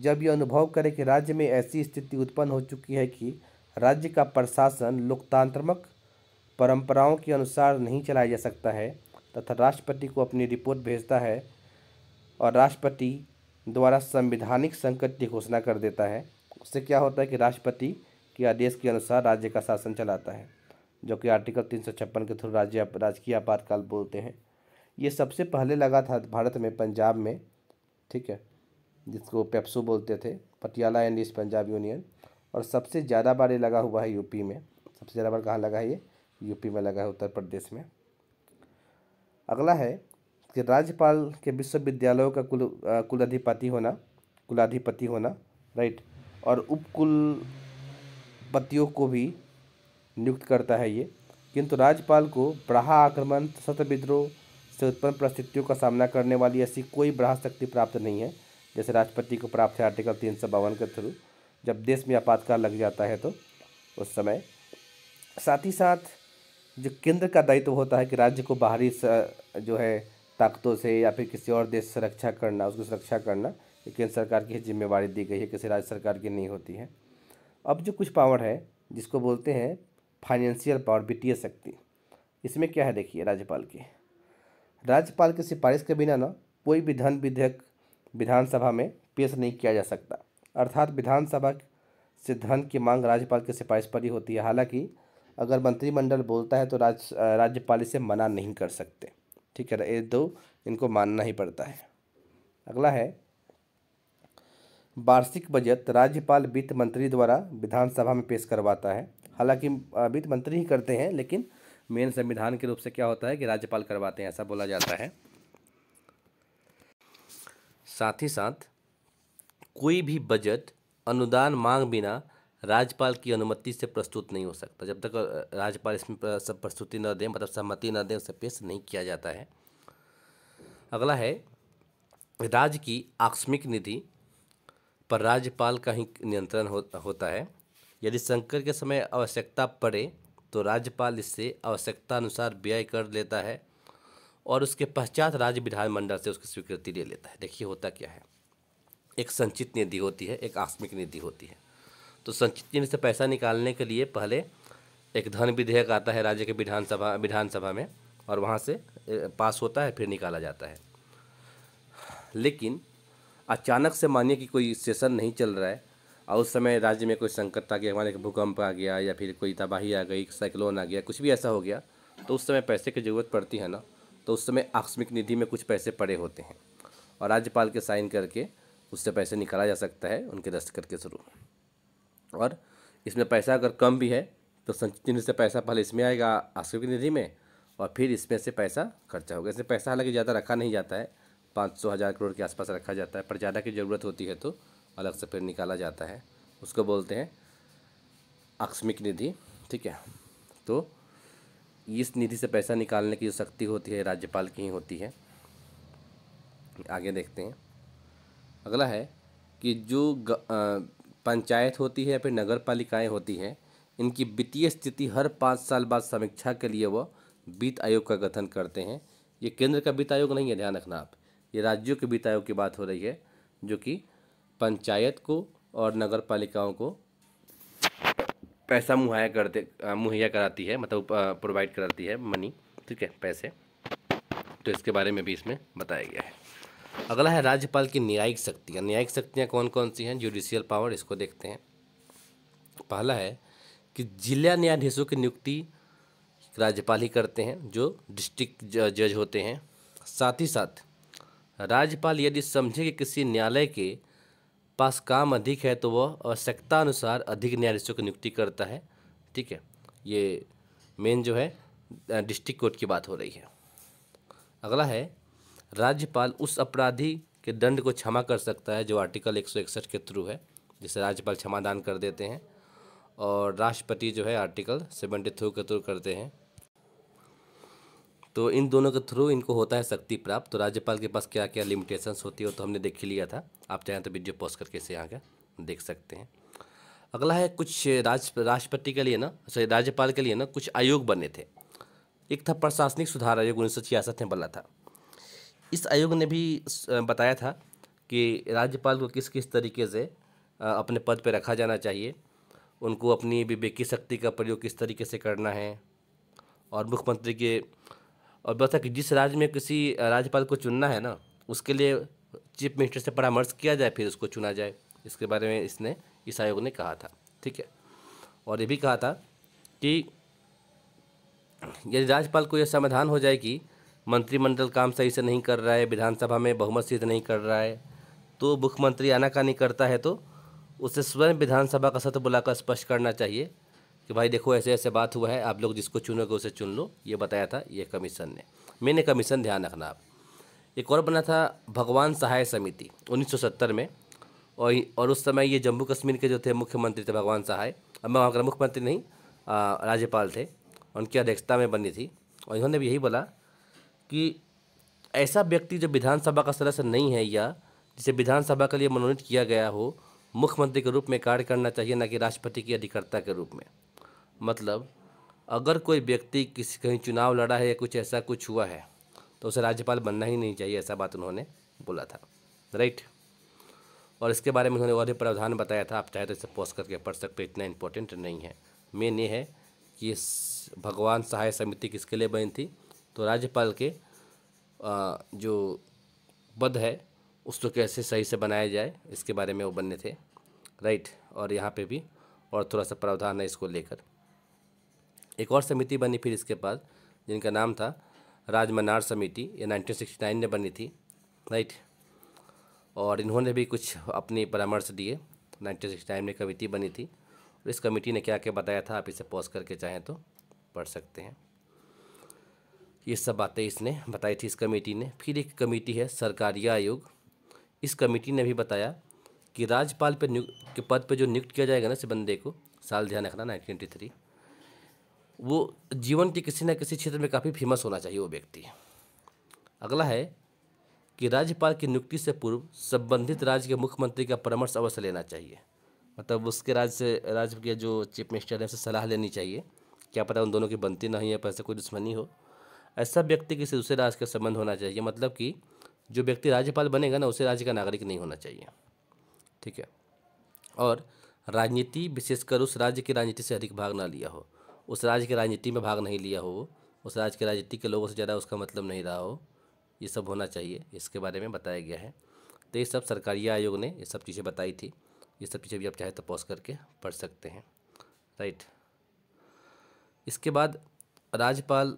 जब यह अनुभव करे कि राज्य में ऐसी स्थिति उत्पन्न हो चुकी है कि राज्य का प्रशासन लोकतांत्रिक परंपराओं के अनुसार नहीं चलाया जा सकता है तथा राष्ट्रपति को अपनी रिपोर्ट भेजता है और राष्ट्रपति द्वारा संवैधानिक संकट की घोषणा कर देता है उससे क्या होता है कि राष्ट्रपति के आदेश के अनुसार राज्य का शासन चलाता है जो कि आर्टिकल तीन सौ छप्पन के थ्रू राज्य राजकीय आपातकाल बोलते हैं ये सबसे पहले लगा था भारत में पंजाब में ठीक है जिसको पेप्सो बोलते थे Patiala and East Punjab Union और सबसे ज़्यादा बार ये लगा हुआ है यूपी में सबसे ज़्यादा बार कहाँ लगा है ये यूपी में लगा है उत्तर प्रदेश में अगला है कि राज्यपाल के विश्वविद्यालयों का कुल कुलाधिपति होना कुलाधिपति होना राइट और उपकुलपतियों को भी नियुक्त करता है ये किंतु राज्यपाल को ब्राहा आक्रमण सत विद्रोह से उत्पन्न परिस्थितियों का सामना करने वाली ऐसी कोई ब्राह शक्ति प्राप्त नहीं है जैसे राष्ट्रपति को प्राप्त है आर्टिकल तीन सौ बावन के थ्रू जब देश में आपातकाल लग जाता है तो उस समय साथ ही साथ जो केंद्र का दायित्व तो होता है कि राज्य को बाहरी जो है ताकतों से या फिर किसी और देश से रक्षा करना उसकी सुरक्षा करना ये केंद्र सरकार की जिम्मेवारी दी गई है किसी राज्य सरकार की नहीं होती है अब जो कुछ पावर है जिसको बोलते हैं फाइनेंशियल पावर वित्तीय शक्ति इसमें क्या है देखिए राज्यपाल की राज्यपाल की सिफारिश के बिना ना कोई भी धन विधेयक विधानसभा में पेश नहीं किया जा सकता अर्थात विधानसभा से धन की मांग राज्यपाल की सिफारिश पर ही होती है हालांकि अगर मंत्रिमंडल बोलता है तो राज्य राज्यपाल इसे मना नहीं कर सकते ठीक है ना ये दो इनको मानना ही पड़ता है अगला है वार्षिक बजट राज्यपाल वित्त मंत्री द्वारा विधानसभा में पेश करवाता है हालांकि वित्त मंत्री ही करते हैं लेकिन मेन संविधान के रूप से क्या होता है कि राज्यपाल करवाते हैं ऐसा बोला जाता है साथ ही साथ कोई भी बजट अनुदान मांग बिना राज्यपाल की अनुमति से प्रस्तुत नहीं हो सकता जब तक राज्यपाल इसमें सब प्रस्तुति न दें मतलब सहमति न दें उसे पेश नहीं किया जाता है अगला है राज्य की आकस्मिक निधि पर राज्यपाल का ही नियंत्रण हो, होता है यदि संकट के समय आवश्यकता पड़े तो राज्यपाल इससे आवश्यकता अनुसार व्यय कर लेता है और उसके पश्चात राज्य विधानमंडल से उसकी स्वीकृति ले लेता है देखिए होता क्या है एक संचित निधि होती है एक आकस्मिक निधि होती है तो संचिति में से पैसा निकालने के लिए पहले एक धन विधेयक आता है राज्य के विधानसभा विधानसभा में और वहाँ से पास होता है फिर निकाला जाता है लेकिन अचानक से मानिए कि कोई सेशन नहीं चल रहा है और उस समय राज्य में कोई संकट आ गया हमारे भूकंप आ गया या फिर कोई तबाही आ गई साइक्लोन आ गया कुछ भी ऐसा हो गया तो उस समय पैसे की ज़रूरत पड़ती है ना तो उस समय आकस्मिक निधि में कुछ पैसे पड़े होते हैं और राज्यपाल के साइन करके उससे पैसे निकाला जा सकता है उनके दस्तखत के शुरू और इसमें पैसा अगर कम भी है तो संचित निधि से पैसा पहले इसमें आएगा आश्रय की निधि में और फिर इसमें से पैसा खर्चा होगा इसमें पैसा हालांकि ज़्यादा रखा नहीं जाता है पाँच सौ हज़ार करोड़ के आसपास रखा जाता है पर ज़्यादा की ज़रूरत होती है तो अलग से फिर निकाला जाता है उसको बोलते हैं आकस्मिक निधि ठीक है तो इस निधि से पैसा निकालने की जो शक्ति होती है राज्यपाल की ही होती है आगे देखते हैं अगला है कि जो ग, आ, पंचायत होती है या फिर नगर पालिकाएँ होती हैं इनकी वित्तीय स्थिति हर पाँच साल बाद समीक्षा के लिए वह वित्त आयोग का गठन करते हैं ये केंद्र का वित्त आयोग नहीं है ध्यान रखना आप ये राज्यों के वित्त आयोग की बात हो रही है जो कि पंचायत को और नगर पालिकाओं को पैसा मुहैया करते मुहैया कराती है मतलब प्रोवाइड कराती है मनी ठीक है पैसे तो इसके बारे में भी इसमें बताया गया है अगला है राज्यपाल की न्यायिक शक्तियाँ न्यायिक शक्तियाँ कौन कौन सी हैं जुडिशियल पावर इसको देखते हैं पहला है कि जिला न्यायाधीशों की नियुक्ति राज्यपाल ही करते हैं जो डिस्ट्रिक्ट जज होते हैं साथ ही साथ राज्यपाल यदि समझे कि किसी न्यायालय के पास काम अधिक है तो वह आवश्यकता अनुसार अधिक न्यायाधीशों की नियुक्ति करता है ठीक है ये मेन जो है डिस्ट्रिक्ट कोर्ट की बात हो रही है अगला है राज्यपाल उस अपराधी के दंड को क्षमा कर सकता है जो आर्टिकल एक के थ्रू है जिसे राज्यपाल क्षमादान कर देते हैं और राष्ट्रपति जो है आर्टिकल सेवेंटी थ्रू के थ्रू करते हैं तो इन दोनों के थ्रू इनको होता है शक्ति प्राप्त तो राज्यपाल के पास क्या क्या लिमिटेशंस होती है वो तो हमने देख ही लिया था आप चाहें तो वीडियो पॉज करके इसे आगे देख सकते हैं अगला है कुछ राज राष्ट्रपति के लिए ना सॉरी राज्यपाल के लिए ना कुछ आयोग बने थे एक था प्रशासनिक सुधार आयोग उन्नीस में बना था इस आयोग ने भी बताया था कि राज्यपाल को किस किस तरीके से अपने पद पर रखा जाना चाहिए उनको अपनी विवेकी शक्ति का प्रयोग किस तरीके से करना है और मुख्यमंत्री के और बता कि जिस राज्य में किसी राज्यपाल को चुनना है ना उसके लिए चीफ मिनिस्टर से परामर्श किया जाए फिर उसको चुना जाए इसके बारे में इसने इस आयोग ने कहा था ठीक है और ये भी कहा था कि यदि राज्यपाल को यह समाधान हो जाए कि मंत्रिमंडल काम सही से नहीं कर रहा है विधानसभा में बहुमत सिद्ध नहीं कर रहा है तो मुख्यमंत्री आनाकानी करता है तो उसे स्वयं विधानसभा का सत्र बुलाकर स्पष्ट करना चाहिए कि भाई देखो ऐसे ऐसे बात हुआ है आप लोग जिसको चुनोगे उसे चुन लो ये बताया था ये कमीशन ने मैंने कमीशन ध्यान रखना आप एक और बना था भगवान सहाय समिति 1970 में और और उस समय ये जम्मू कश्मीर के जो थे मुख्यमंत्री थे भगवान सहाय अब मैं वहाँ का मुख्यमंत्री नहीं राज्यपाल थे उनकी अध्यक्षता में बनी थी और इन्होंने भी यही बोला कि ऐसा व्यक्ति जो विधानसभा का सदस्य नहीं है या जिसे विधानसभा के लिए मनोनीत किया गया हो मुख्यमंत्री के रूप में कार्य करना चाहिए ना कि राष्ट्रपति की अधिकर्ता के रूप में मतलब अगर कोई व्यक्ति किसी कहीं चुनाव लड़ा है या कुछ ऐसा कुछ हुआ है तो उसे राज्यपाल बनना ही नहीं चाहिए ऐसा बात उन्होंने बोला था राइट और इसके बारे में उन्होंने और भी प्रावधान बताया था आप चाहे तो इसे पोस्ट करके पढ़ सकते इतना इम्पोर्टेंट नहीं है मेन ये है कि भगवान सहाय समिति किसके लिए बनी थी तो राज्यपाल के आ, जो पद है उसको कैसे सही से बनाया जाए इसके बारे में वो बनने थे राइट और यहाँ पे भी और थोड़ा सा प्रावधान है इसको लेकर एक और समिति बनी फिर इसके पास जिनका नाम था राजमनार समिति ये 1969 में बनी थी राइट और इन्होंने भी कुछ अपनी परामर्श दिए 1969 में कमेटी बनी थी और इस कमेटी ने क्या क्या बताया था आप इसे पॉज करके चाहें तो पढ़ सकते हैं ये सब बातें इसने बताई थी इस कमेटी ने फिर एक कमेटी है सरकारी आयोग इस कमेटी ने भी बताया कि राज्यपाल पर के पद पर जो नियुक्त किया जाएगा ना इस बंदे को साल ध्यान रखना नाइनटीन ट्वेंटी थ्री वो जीवन के किसी न किसी क्षेत्र में काफ़ी फेमस होना चाहिए वो व्यक्ति अगला है कि राज्यपाल की नियुक्ति से पूर्व संबंधित राज्य के मुख्यमंत्री का परामर्श अवश्य लेना चाहिए मतलब उसके राज्य से राज्य के जो चीफ मिनिस्टर हैं उससे सलाह लेनी चाहिए क्या पता उन दोनों की बनती नहीं है पैसे कोई दुश्मनी हो ऐसा व्यक्ति किसी दूसरे राज्य का संबंध होना चाहिए मतलब कि जो व्यक्ति राज्यपाल बनेगा ना उसे राज्य का नागरिक नहीं होना चाहिए ठीक है और राजनीति विशेषकर उस राज्य की राजनीति से अधिक भाग ना लिया हो उस राज्य की राजनीति में भाग नहीं लिया हो वो उस राज्य के राजनीति के लोगों से ज़्यादा उसका मतलब नहीं रहा हो ये सब होना चाहिए इसके बारे में बताया गया है तो ये सब सरकारी आयोग ने ये सब चीज़ें बताई थी ये सब चीज़ें भी आप चाहे तो पॉज करके पढ़ सकते हैं राइट इसके बाद राज्यपाल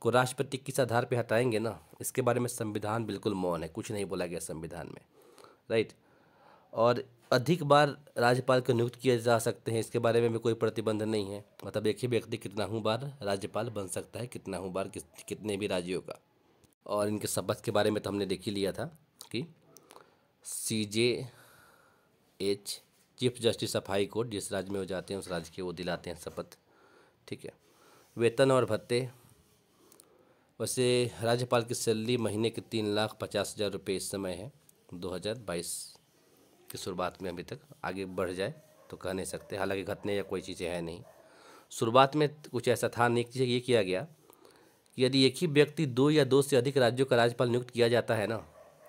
को राष्ट्रपति किस आधार पर हटाएंगे ना इसके बारे में संविधान बिल्कुल मौन है कुछ नहीं बोला गया संविधान में राइट और अधिक बार राज्यपाल को नियुक्त किए जा सकते हैं इसके बारे में भी कोई प्रतिबंध नहीं है मतलब एक ही व्यक्ति कितना हूँ बार राज्यपाल बन सकता है कितना हूँ बार कितने भी राज्यों का और इनके शपथ के बारे में तो हमने देख ही लिया था कि C J H chief justice of high court जिस राज्य में वो जाते हैं उस राज्य के वो दिलाते हैं शपथ ठीक है वेतन और भत्ते वैसे राज्यपाल की सैलरी महीने के तीन लाख पचास हज़ार रुपये इस समय है 2022 की शुरुआत में अभी तक आगे बढ़ जाए तो कह नहीं सकते हालांकि घटने या कोई चीज़ें हैं नहीं शुरुआत में कुछ ऐसा था नहीं चीज़ ये किया गया कि यदि एक ही व्यक्ति दो या दो से अधिक राज्यों का राज्यपाल नियुक्त किया जाता है ना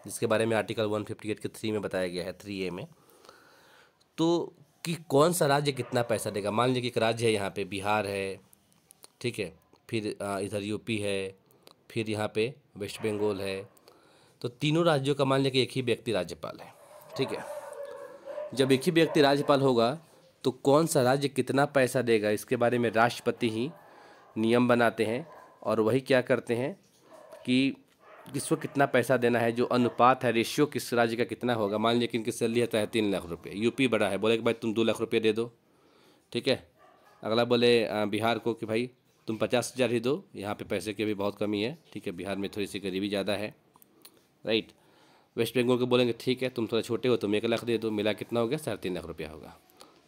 जिसके बारे में आर्टिकल वन के थ्री में बताया गया है थ्री ए में तो कि कौन सा राज्य कितना पैसा देगा मान लीजिए कि एक राज्य है यहाँ पे बिहार है ठीक है फिर इधर यूपी है फिर यहाँ पे वेस्ट बंगाल है तो तीनों राज्यों का मान लिया कि एक ही व्यक्ति राज्यपाल है ठीक है जब एक ही व्यक्ति राज्यपाल होगा तो कौन सा राज्य कितना पैसा देगा इसके बारे में राष्ट्रपति ही नियम बनाते हैं और वही क्या करते हैं कि किसको कितना पैसा देना है जो अनुपात है रेशियो किस राज्य का कितना होगा मान लीजिए कि इनकी सैलरी रहता तो है तीन लाख रुपये यूपी बड़ा है बोले कि भाई तुम दो लाख रुपये दे दो ठीक है अगला बोले बिहार को कि भाई तुम पचास हज़ार ही दो यहाँ पे पैसे की भी बहुत कमी है ठीक है बिहार में थोड़ी सी गरीबी ज़्यादा है राइट वेस्ट बंगाल को बोलेंगे ठीक है तुम थोड़ा छोटे हो तुम एक लाख दे दो मिला कितना हो गया साढ़े तीन लाख रुपया होगा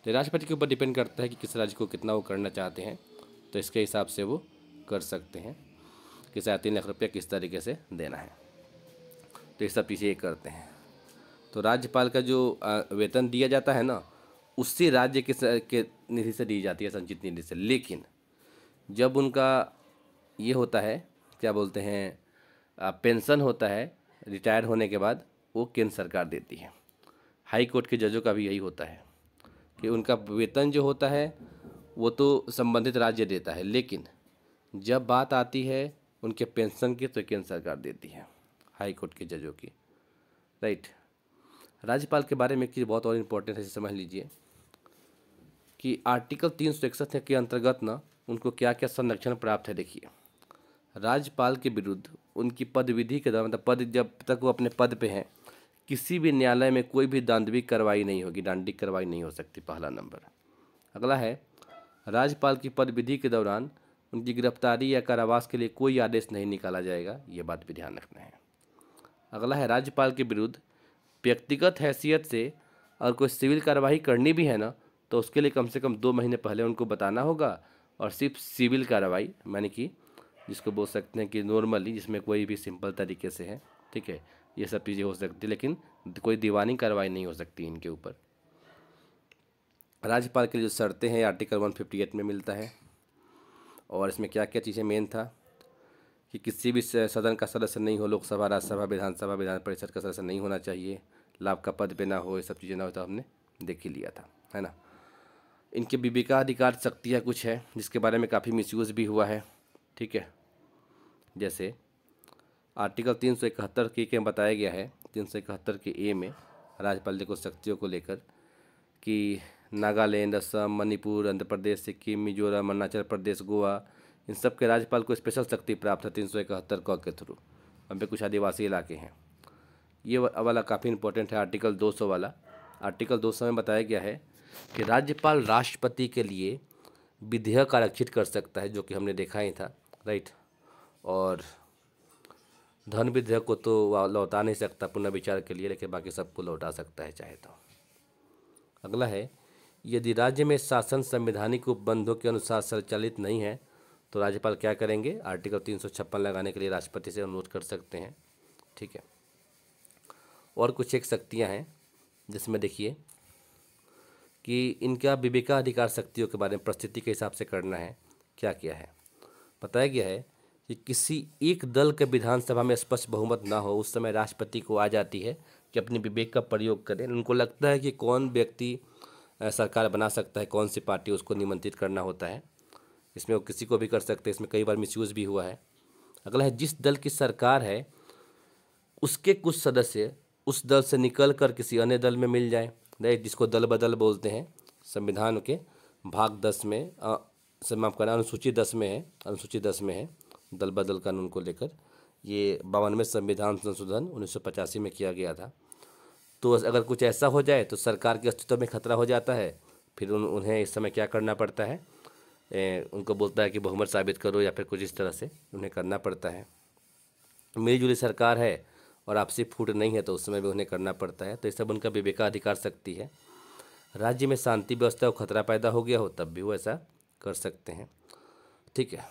तो राष्ट्रपति के ऊपर डिपेंड करता है कि किस राज्य को कितना वो करना चाहते हैं तो इसके हिसाब से वो कर सकते हैं कि साढ़े तीन लाख रुपया किस तरीके से देना है तो इस सब पीछे ये करते हैं तो राज्यपाल का जो वेतन दिया जाता है ना उससे राज्य के निधि से दी जाती है संचित निधि से लेकिन जब उनका ये होता है क्या बोलते हैं पेंशन होता है रिटायर होने के बाद वो केंद्र सरकार देती है हाई कोर्ट के जजों का भी यही होता है कि उनका वेतन जो होता है वो तो संबंधित राज्य देता है लेकिन जब बात आती है उनके पेंशन की तो केंद्र सरकार देती है हाई कोर्ट के जजों की राइट राज्यपाल के बारे में एक चीज़ बहुत और इम्पोर्टेंट है समझ लीजिए कि आर्टिकल तीन सौ इकसठ के अंतर्गत ना उनको क्या क्या संरक्षण प्राप्त है देखिए राज्यपाल के विरुद्ध उनकी पद विधि के दौरान मतलब पद जब तक वो अपने पद पे हैं किसी भी न्यायालय में कोई भी दांडविक कार्रवाई नहीं होगी दांडिक कार्रवाई नहीं हो सकती पहला नंबर अगला है राज्यपाल की पद विधि के दौरान उनकी गिरफ्तारी या कारावास के लिए कोई आदेश नहीं निकाला जाएगा ये बात भी ध्यान रखना है अगला है राज्यपाल के विरुद्ध व्यक्तिगत हैसियत से अगर कोई सिविल कार्रवाई करनी भी है ना तो उसके लिए कम से कम दो महीने पहले उनको बताना होगा और सिर्फ सिविल कार्रवाई यानी कि जिसको बोल सकते हैं कि नॉर्मली जिसमें कोई भी सिंपल तरीके से है ठीक है ये सब चीज़ें हो सकती लेकिन कोई दीवानी कार्रवाई नहीं हो सकती इनके ऊपर राज्यपाल के लिए जो शर्तें हैं आर्टिकल वन फिफ्टी एट में मिलता है और इसमें क्या क्या चीज़ें मेन था कि किसी भी सदन का सदस्य नहीं हो लोकसभा राज्यसभा विधानसभा विधान परिषद का सदस्य नहीं होना चाहिए लाभ का पद पे ना हो ये सब चीज़ें ना हो तो हमने देख ही लिया था है ना इनके विवेका अधिकार शक्तियाँ कुछ है जिसके बारे में काफ़ी मिस भी हुआ है ठीक है जैसे आर्टिकल तीन सौ इकहत्तर के के बताया गया है तीन सौ इकहत्तर के ए में राज्यपाल को शक्तियों को लेकर कि नागालैंड असम मणिपुर आंध्र प्रदेश सिक्किम मिजोरम अरुणाचल प्रदेश गोवा इन सब के राज्यपाल को स्पेशल शक्ति प्राप्त है तीन सौ इकहत्तर क के थ्रू हम पे कुछ आदिवासी इलाके हैं ये वाला काफ़ी इंपॉर्टेंट है आर्टिकल दो सौ वाला आर्टिकल दो सौ में बताया गया है कि राज्यपाल राष्ट्रपति के लिए विधेयक आरक्षित कर सकता है जो कि हमने देखा ही था राइट और धन विधेयक को तो लौटा नहीं सकता पुनर्विचार के लिए लेकिन बाकी सबको लौटा सकता है चाहे तो अगला है यदि राज्य में शासन संवैधानिक उपबंधों के अनुसार संचालित नहीं है तो राज्यपाल क्या करेंगे आर्टिकल तीन सौ छप्पन लगाने के लिए राष्ट्रपति से अनुरोध कर सकते हैं ठीक है और कुछ एक शक्तियाँ हैं जिसमें देखिए कि इनका विवेकाधिकार शक्तियों के बारे में परिस्थिति के हिसाब से करना है क्या क्या है बताया गया है कि किसी एक दल के विधानसभा में स्पष्ट बहुमत ना हो उस समय राष्ट्रपति को आ जाती है कि अपने विवेक का प्रयोग करें उनको लगता है कि कौन व्यक्ति सरकार बना सकता है कौन सी पार्टी उसको निमंत्रित करना होता है इसमें वो किसी को भी कर सकते हैं इसमें कई बार मिसयूज़ भी हुआ है अगला है जिस दल की सरकार है उसके कुछ सदस्य उस दल से निकल कर किसी अन्य दल में मिल जाए जिसको दल बदल बोलते हैं संविधान के भाग दस में माफ करना अनुसूची दस में है अनुसूची दस में है दल बदल कानून को लेकर ये बावनवें संविधान संशोधन उन्नीस में किया गया था तो अगर कुछ ऐसा हो जाए तो सरकार के अस्तित्व में खतरा हो जाता है फिर उन उन्हें इस समय क्या करना पड़ता है ए, उनको बोलता है कि बहुमत साबित करो या फिर कुछ इस तरह से उन्हें करना पड़ता है मिली जुली सरकार है और आपसी फूट नहीं है तो उस समय भी उन्हें करना पड़ता है तो ये सब उनका विवेकाधिकार शक्ति है राज्य में शांति व्यवस्था और खतरा पैदा हो गया हो तब भी वो ऐसा कर सकते हैं ठीक है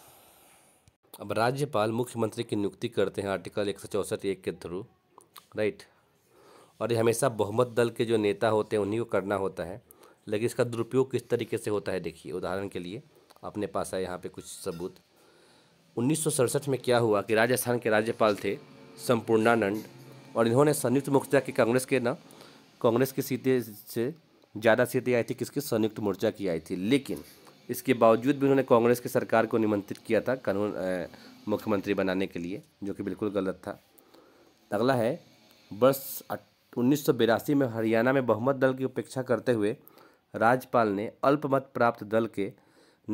अब राज्यपाल मुख्यमंत्री की नियुक्ति करते हैं आर्टिकल एक सौ चौंसठ एक के थ्रू राइट और ये हमेशा बहुमत दल के जो नेता होते हैं उन्हीं को करना होता है लेकिन इसका दुरुपयोग किस तरीके से होता है देखिए उदाहरण के लिए अपने पास है यहाँ पे कुछ सबूत उन्नीस में क्या हुआ कि राजस्थान के राज्यपाल थे संपूर्णानंद और इन्होंने संयुक्त मोर्चा की कांग्रेस के ना कांग्रेस की सीटें से ज़्यादा सीटें आई थी किसकी संयुक्त मोर्चा की आई थी लेकिन इसके बावजूद भी उन्होंने कांग्रेस की सरकार को निमंत्रित किया था कानून मुख्यमंत्री बनाने के लिए जो कि बिल्कुल गलत था अगला है वर्ष उन्नीस में हरियाणा में बहुमत दल की उपेक्षा करते हुए राज्यपाल ने अल्पमत प्राप्त दल के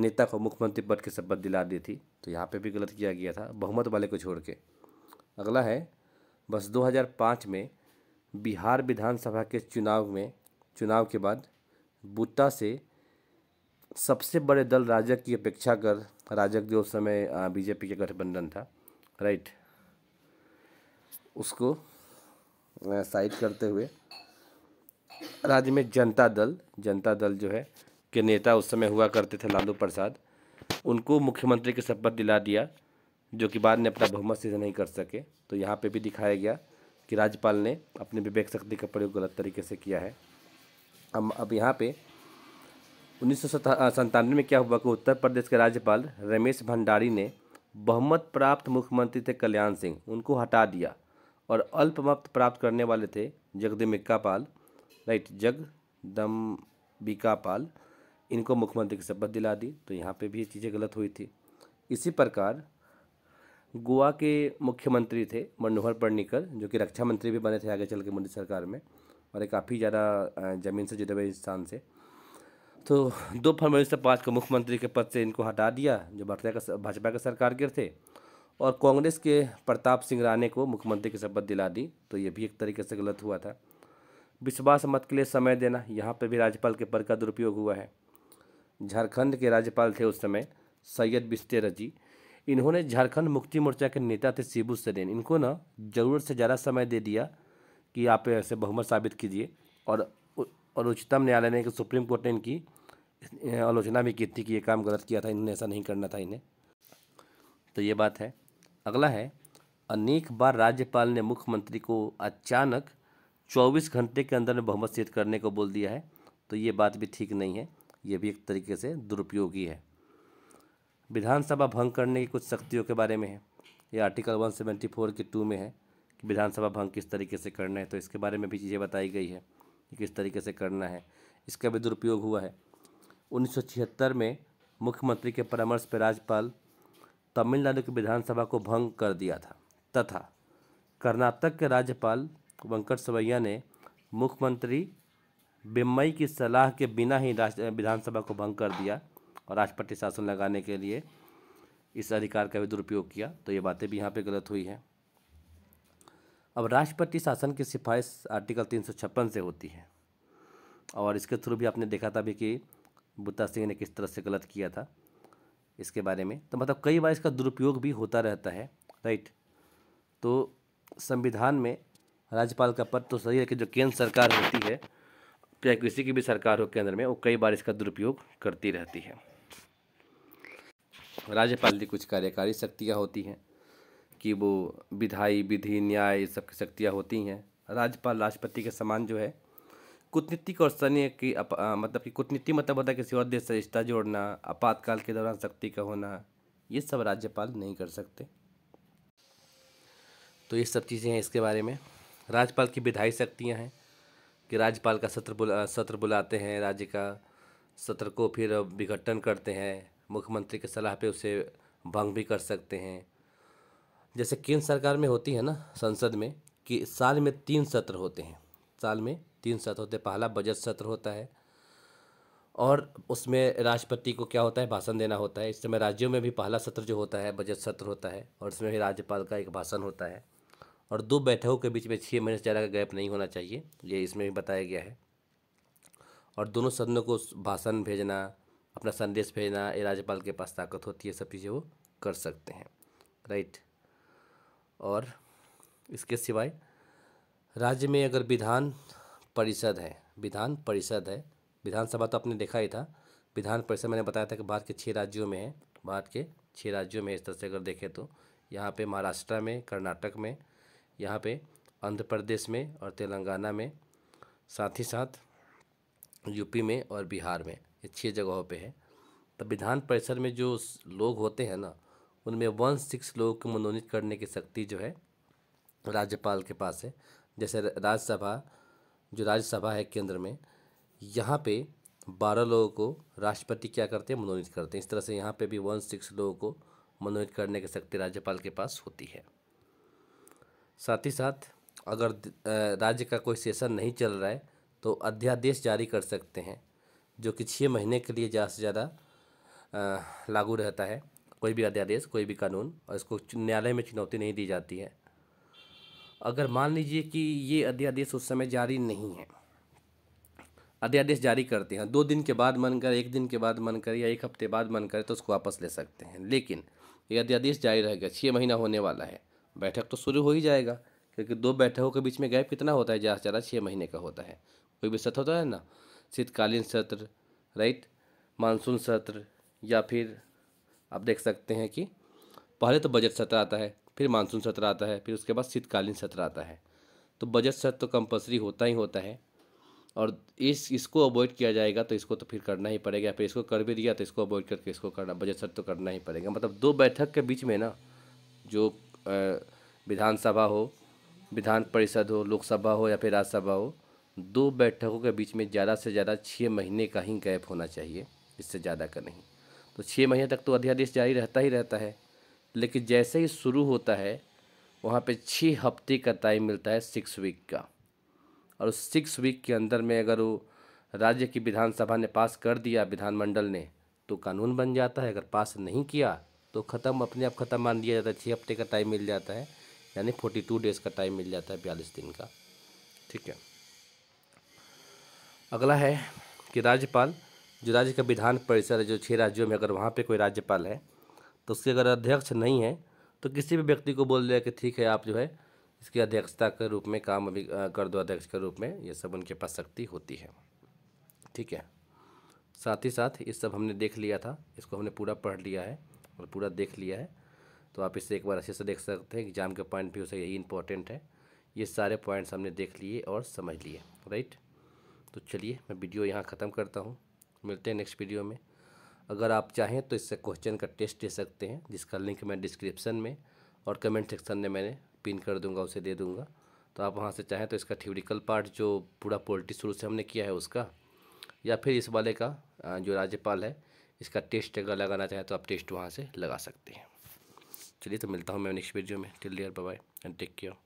नेता को मुख्यमंत्री पद की शपथ दिला दी थी तो यहाँ पे भी गलत किया गया था बहुमत वाले को छोड़ के अगला है बस 2005 में बिहार विधानसभा के चुनाव में चुनाव के बाद बुट्टा से सबसे बड़े दल राजक की अपेक्षा कर राजक जो उस समय बीजेपी के गठबंधन था राइट उसको साइड करते हुए राज्य में जनता दल जनता दल जो है के नेता उस समय हुआ करते थे लालू प्रसाद उनको मुख्यमंत्री के शपथ दिला दिया जो कि बाद में अपना बहुमत सिद्ध नहीं कर सके तो यहाँ पे भी दिखाया गया कि राज्यपाल ने अपनी विवेक शक्ति का प्रयोग गलत तरीके से किया है हम अब यहाँ पे उन्नीस में क्या हुआ कि उत्तर प्रदेश के राज्यपाल रमेश भंडारी ने बहुमत प्राप्त मुख्यमंत्री थे कल्याण सिंह उनको हटा दिया और अल्पमत प्राप्त करने वाले थे जगदम्बिका पाल राइट जगदम्बिका पाल इनको मुख्यमंत्री की शपथ दिला दी तो यहाँ पे भी चीज़ें गलत हुई थी इसी प्रकार गोवा के मुख्यमंत्री थे मनोहर पर्रिकर जो कि रक्षा मंत्री भी बने थे आगे चल के मोदी सरकार में और एक काफ़ी ज़्यादा ज़मीन से जुड़े हुए इंसान से तो दो फरवरी से पाँच को मुख्यमंत्री के पद से इनको हटा दिया जो भारतीय का भाजपा के सरकार के थे और कांग्रेस के प्रताप सिंह राणे को मुख्यमंत्री की शपथ दिला दी तो ये भी एक तरीके से गलत हुआ था विश्वास मत के लिए समय देना यहाँ पर भी राज्यपाल के पद का दुरुपयोग हुआ है झारखंड के राज्यपाल थे उस समय सैयद बिस्तेर जी इन्होंने झारखंड मुक्ति मोर्चा के नेता थे शिबू सरेन इनको ना ज़रूरत से ज़्यादा समय दे दिया कि आप ऐसे बहुमत साबित कीजिए और और उच्चतम न्यायालय ने सुप्रीम कोर्ट ने इनकी आलोचना भी की थी कि ये काम गलत किया था इन्होंने ऐसा नहीं करना था इन्हें तो ये बात है अगला है अनेक बार राज्यपाल ने मुख्यमंत्री को अचानक चौबीस घंटे के अंदर में बहुमत सिद्ध करने को बोल दिया है तो ये बात भी ठीक नहीं है ये भी एक तरीके से दुरुपयोगी है विधानसभा भंग करने की कुछ शक्तियों के बारे में है ये आर्टिकल 174 के टू में है कि विधानसभा भंग किस तरीके से करना है तो इसके बारे में भी चीज़ें बताई गई है कि किस तरीके से करना है इसका भी दुरुपयोग हुआ है उन्नीस में मुख्यमंत्री के परामर्श पर राज्यपाल तमिलनाडु की विधानसभा को भंग कर दिया था तथा कर्नाटक के राज्यपाल वेंकट सवैया ने मुख्यमंत्री बिम्बई की सलाह के बिना ही विधानसभा को भंग कर दिया और राष्ट्रपति शासन लगाने के लिए इस अधिकार का भी दुरुपयोग किया तो ये बातें भी यहाँ पे गलत हुई हैं अब राष्ट्रपति शासन की सिफारिश आर्टिकल तीन से होती है और इसके थ्रू भी आपने देखा था भी कि बुत्ता सिंह ने किस तरह से गलत किया था इसके बारे में तो मतलब कई बार इसका दुरुपयोग भी होता रहता है राइट तो संविधान में राज्यपाल का पद तो सही है कि जो केंद्र सरकार होती है चाहे किसी की भी सरकार हो केंद्र में वो कई बार इसका दुरुपयोग करती रहती है राज्यपाल की कुछ कार्यकारी शक्तियाँ होती हैं कि वो विधाई विधि न्याय ये सब की शक्तियाँ होती हैं राज्यपाल राष्ट्रपति के समान जो है कूटनीतिक और सैन्य की अप, आ, मतलब कि कूटनीति मतलब होता है किसी और देश से रिश्ता जोड़ना आपातकाल के दौरान शक्ति का होना ये सब राज्यपाल नहीं कर सकते तो ये सब चीज़ें हैं इसके बारे में राज्यपाल की विधायी शक्तियाँ हैं कि राज्यपाल का सत्र बुला सत्र बुलाते हैं राज्य का सत्र को फिर विघटन करते हैं मुख्यमंत्री के सलाह पे उसे भंग भी कर सकते हैं जैसे केंद्र सरकार में होती है ना संसद में कि साल में तीन सत्र होते हैं साल में तीन सत्र होते हैं पहला बजट सत्र होता है और उसमें राष्ट्रपति को क्या होता है भाषण देना होता है इस समय राज्यों में भी पहला सत्र जो होता है बजट सत्र होता है और उसमें भी राज्यपाल का एक भाषण होता है और दो बैठकों के बीच में छः महीने से ज़्यादा का गैप नहीं होना चाहिए ये इसमें भी बताया गया है और दोनों सदनों को भाषण भेजना अपना संदेश भेजना ये राज्यपाल के पास ताकत होती है सब चीज़ें वो कर सकते हैं राइट और इसके सिवाय राज्य में अगर विधान परिषद है विधान परिषद है विधानसभा तो आपने देखा ही था विधान परिषद मैंने बताया था कि भारत के छः राज्यों में है भारत के छः राज्यों में इस तरह से अगर देखें तो यहाँ पे महाराष्ट्र में कर्नाटक में यहाँ पे आंध्र प्रदेश में और तेलंगाना में साथ ही साथ यूपी में और बिहार में ये छः जगहों पे है तो विधान परिषद में जो लोग होते हैं ना उनमें वन सिक्स लोगों को मनोनीत करने की शक्ति जो है राज्यपाल के पास है जैसे राज्यसभा जो राज्यसभा है केंद्र में यहाँ पे बारह लोगों को राष्ट्रपति क्या करते हैं मनोनीत करते हैं इस तरह से यहाँ पे भी वन सिक्स लोगों को मनोनीत करने की शक्ति राज्यपाल के पास होती है साथ ही साथ अगर राज्य का कोई सेशन नहीं चल रहा है तो अध्यादेश जारी कर सकते हैं जो कि छः महीने के लिए ज़्यादा से ज़्यादा लागू रहता है कोई भी अध्यादेश कोई भी कानून और इसको न्यायालय में चुनौती नहीं दी जाती है अगर मान लीजिए कि ये अध्यादेश उस समय जारी नहीं है अध्यादेश जारी करते हैं दो दिन के बाद मन कर एक दिन के बाद मन कर या एक हफ्ते बाद मन करे तो उसको वापस ले सकते हैं लेकिन ये अध्यादेश जारी रहेगा छः महीना होने वाला है बैठक तो शुरू हो ही जाएगा क्योंकि दो बैठकों के बीच में गैप कितना होता है ज़्यादा से ज़्यादा छः महीने का होता है कोई भी सत होता है ना शीतकालीन सत्र राइट मानसून सत्र या फिर आप देख सकते हैं कि पहले तो बजट सत्र आता है फिर मानसून सत्र आता है फिर उसके बाद शीतकालीन सत्र आता है तो बजट सत्र तो कंपलसरी होता ही होता है और इस इसको अवॉइड किया जाएगा तो इसको तो फिर करना ही पड़ेगा फिर इसको कर भी दिया तो इसको अवॉइड करके इसको करना बजट सत्र तो करना ही पड़ेगा मतलब दो बैठक के बीच में ना जो विधानसभा हो विधान परिषद हो लोकसभा हो या फिर राज्यसभा हो दो बैठकों के बीच में ज़्यादा से ज़्यादा छः महीने का ही गैप होना चाहिए इससे ज़्यादा का नहीं तो छः महीने तक तो अध्यादेश जारी रहता ही रहता है लेकिन जैसे ही शुरू होता है वहाँ पे छः हफ्ते का टाइम मिलता है सिक्स वीक का और उस सिक्स वीक के अंदर में अगर वो राज्य की विधानसभा ने पास कर दिया विधानमंडल ने तो कानून बन जाता है अगर पास नहीं किया तो ख़त्म अपने आप ख़त्म मान दिया जाता है छः हफ्ते का टाइम मिल जाता है यानी फोर्टी टू डेज़ का टाइम मिल जाता है बयालीस दिन का ठीक है अगला है कि राज्यपाल जो राज्य का विधान परिषद है जो छः राज्यों में अगर वहाँ पे कोई राज्यपाल है तो उसके अगर अध्यक्ष नहीं है तो किसी भी व्यक्ति को बोल दिया कि ठीक है आप जो है इसकी अध्यक्षता के रूप में काम अभी कर दो अध्यक्ष के रूप में ये सब उनके पास शक्ति होती है ठीक है साथ ही साथ इस सब हमने देख लिया था इसको हमने पूरा पढ़ लिया है और पूरा देख लिया है तो आप इसे एक बार अच्छे से देख सकते हैं एग्जाम के पॉइंट भी उसे यही इंपॉर्टेंट है ये सारे पॉइंट्स हमने देख लिए और समझ लिए राइट तो चलिए मैं वीडियो यहाँ ख़त्म करता हूँ मिलते हैं नेक्स्ट वीडियो में अगर आप चाहें तो इससे क्वेश्चन का टेस्ट दे सकते हैं जिसका लिंक मैं डिस्क्रिप्शन में और कमेंट सेक्शन में मैंने पिन कर दूंगा उसे दे दूंगा तो आप वहाँ से चाहें तो इसका थ्योरिकल पार्ट जो पूरा पोल्ट्री शुरू से हमने किया है उसका या फिर इस वाले का जो राज्यपाल है इसका टेस्ट अगर लगाना चाहें तो आप टेस्ट वहाँ से लगा सकते हैं चलिए तो मिलता हूँ मैं नेक्स्ट वीडियो में till dear bye and take care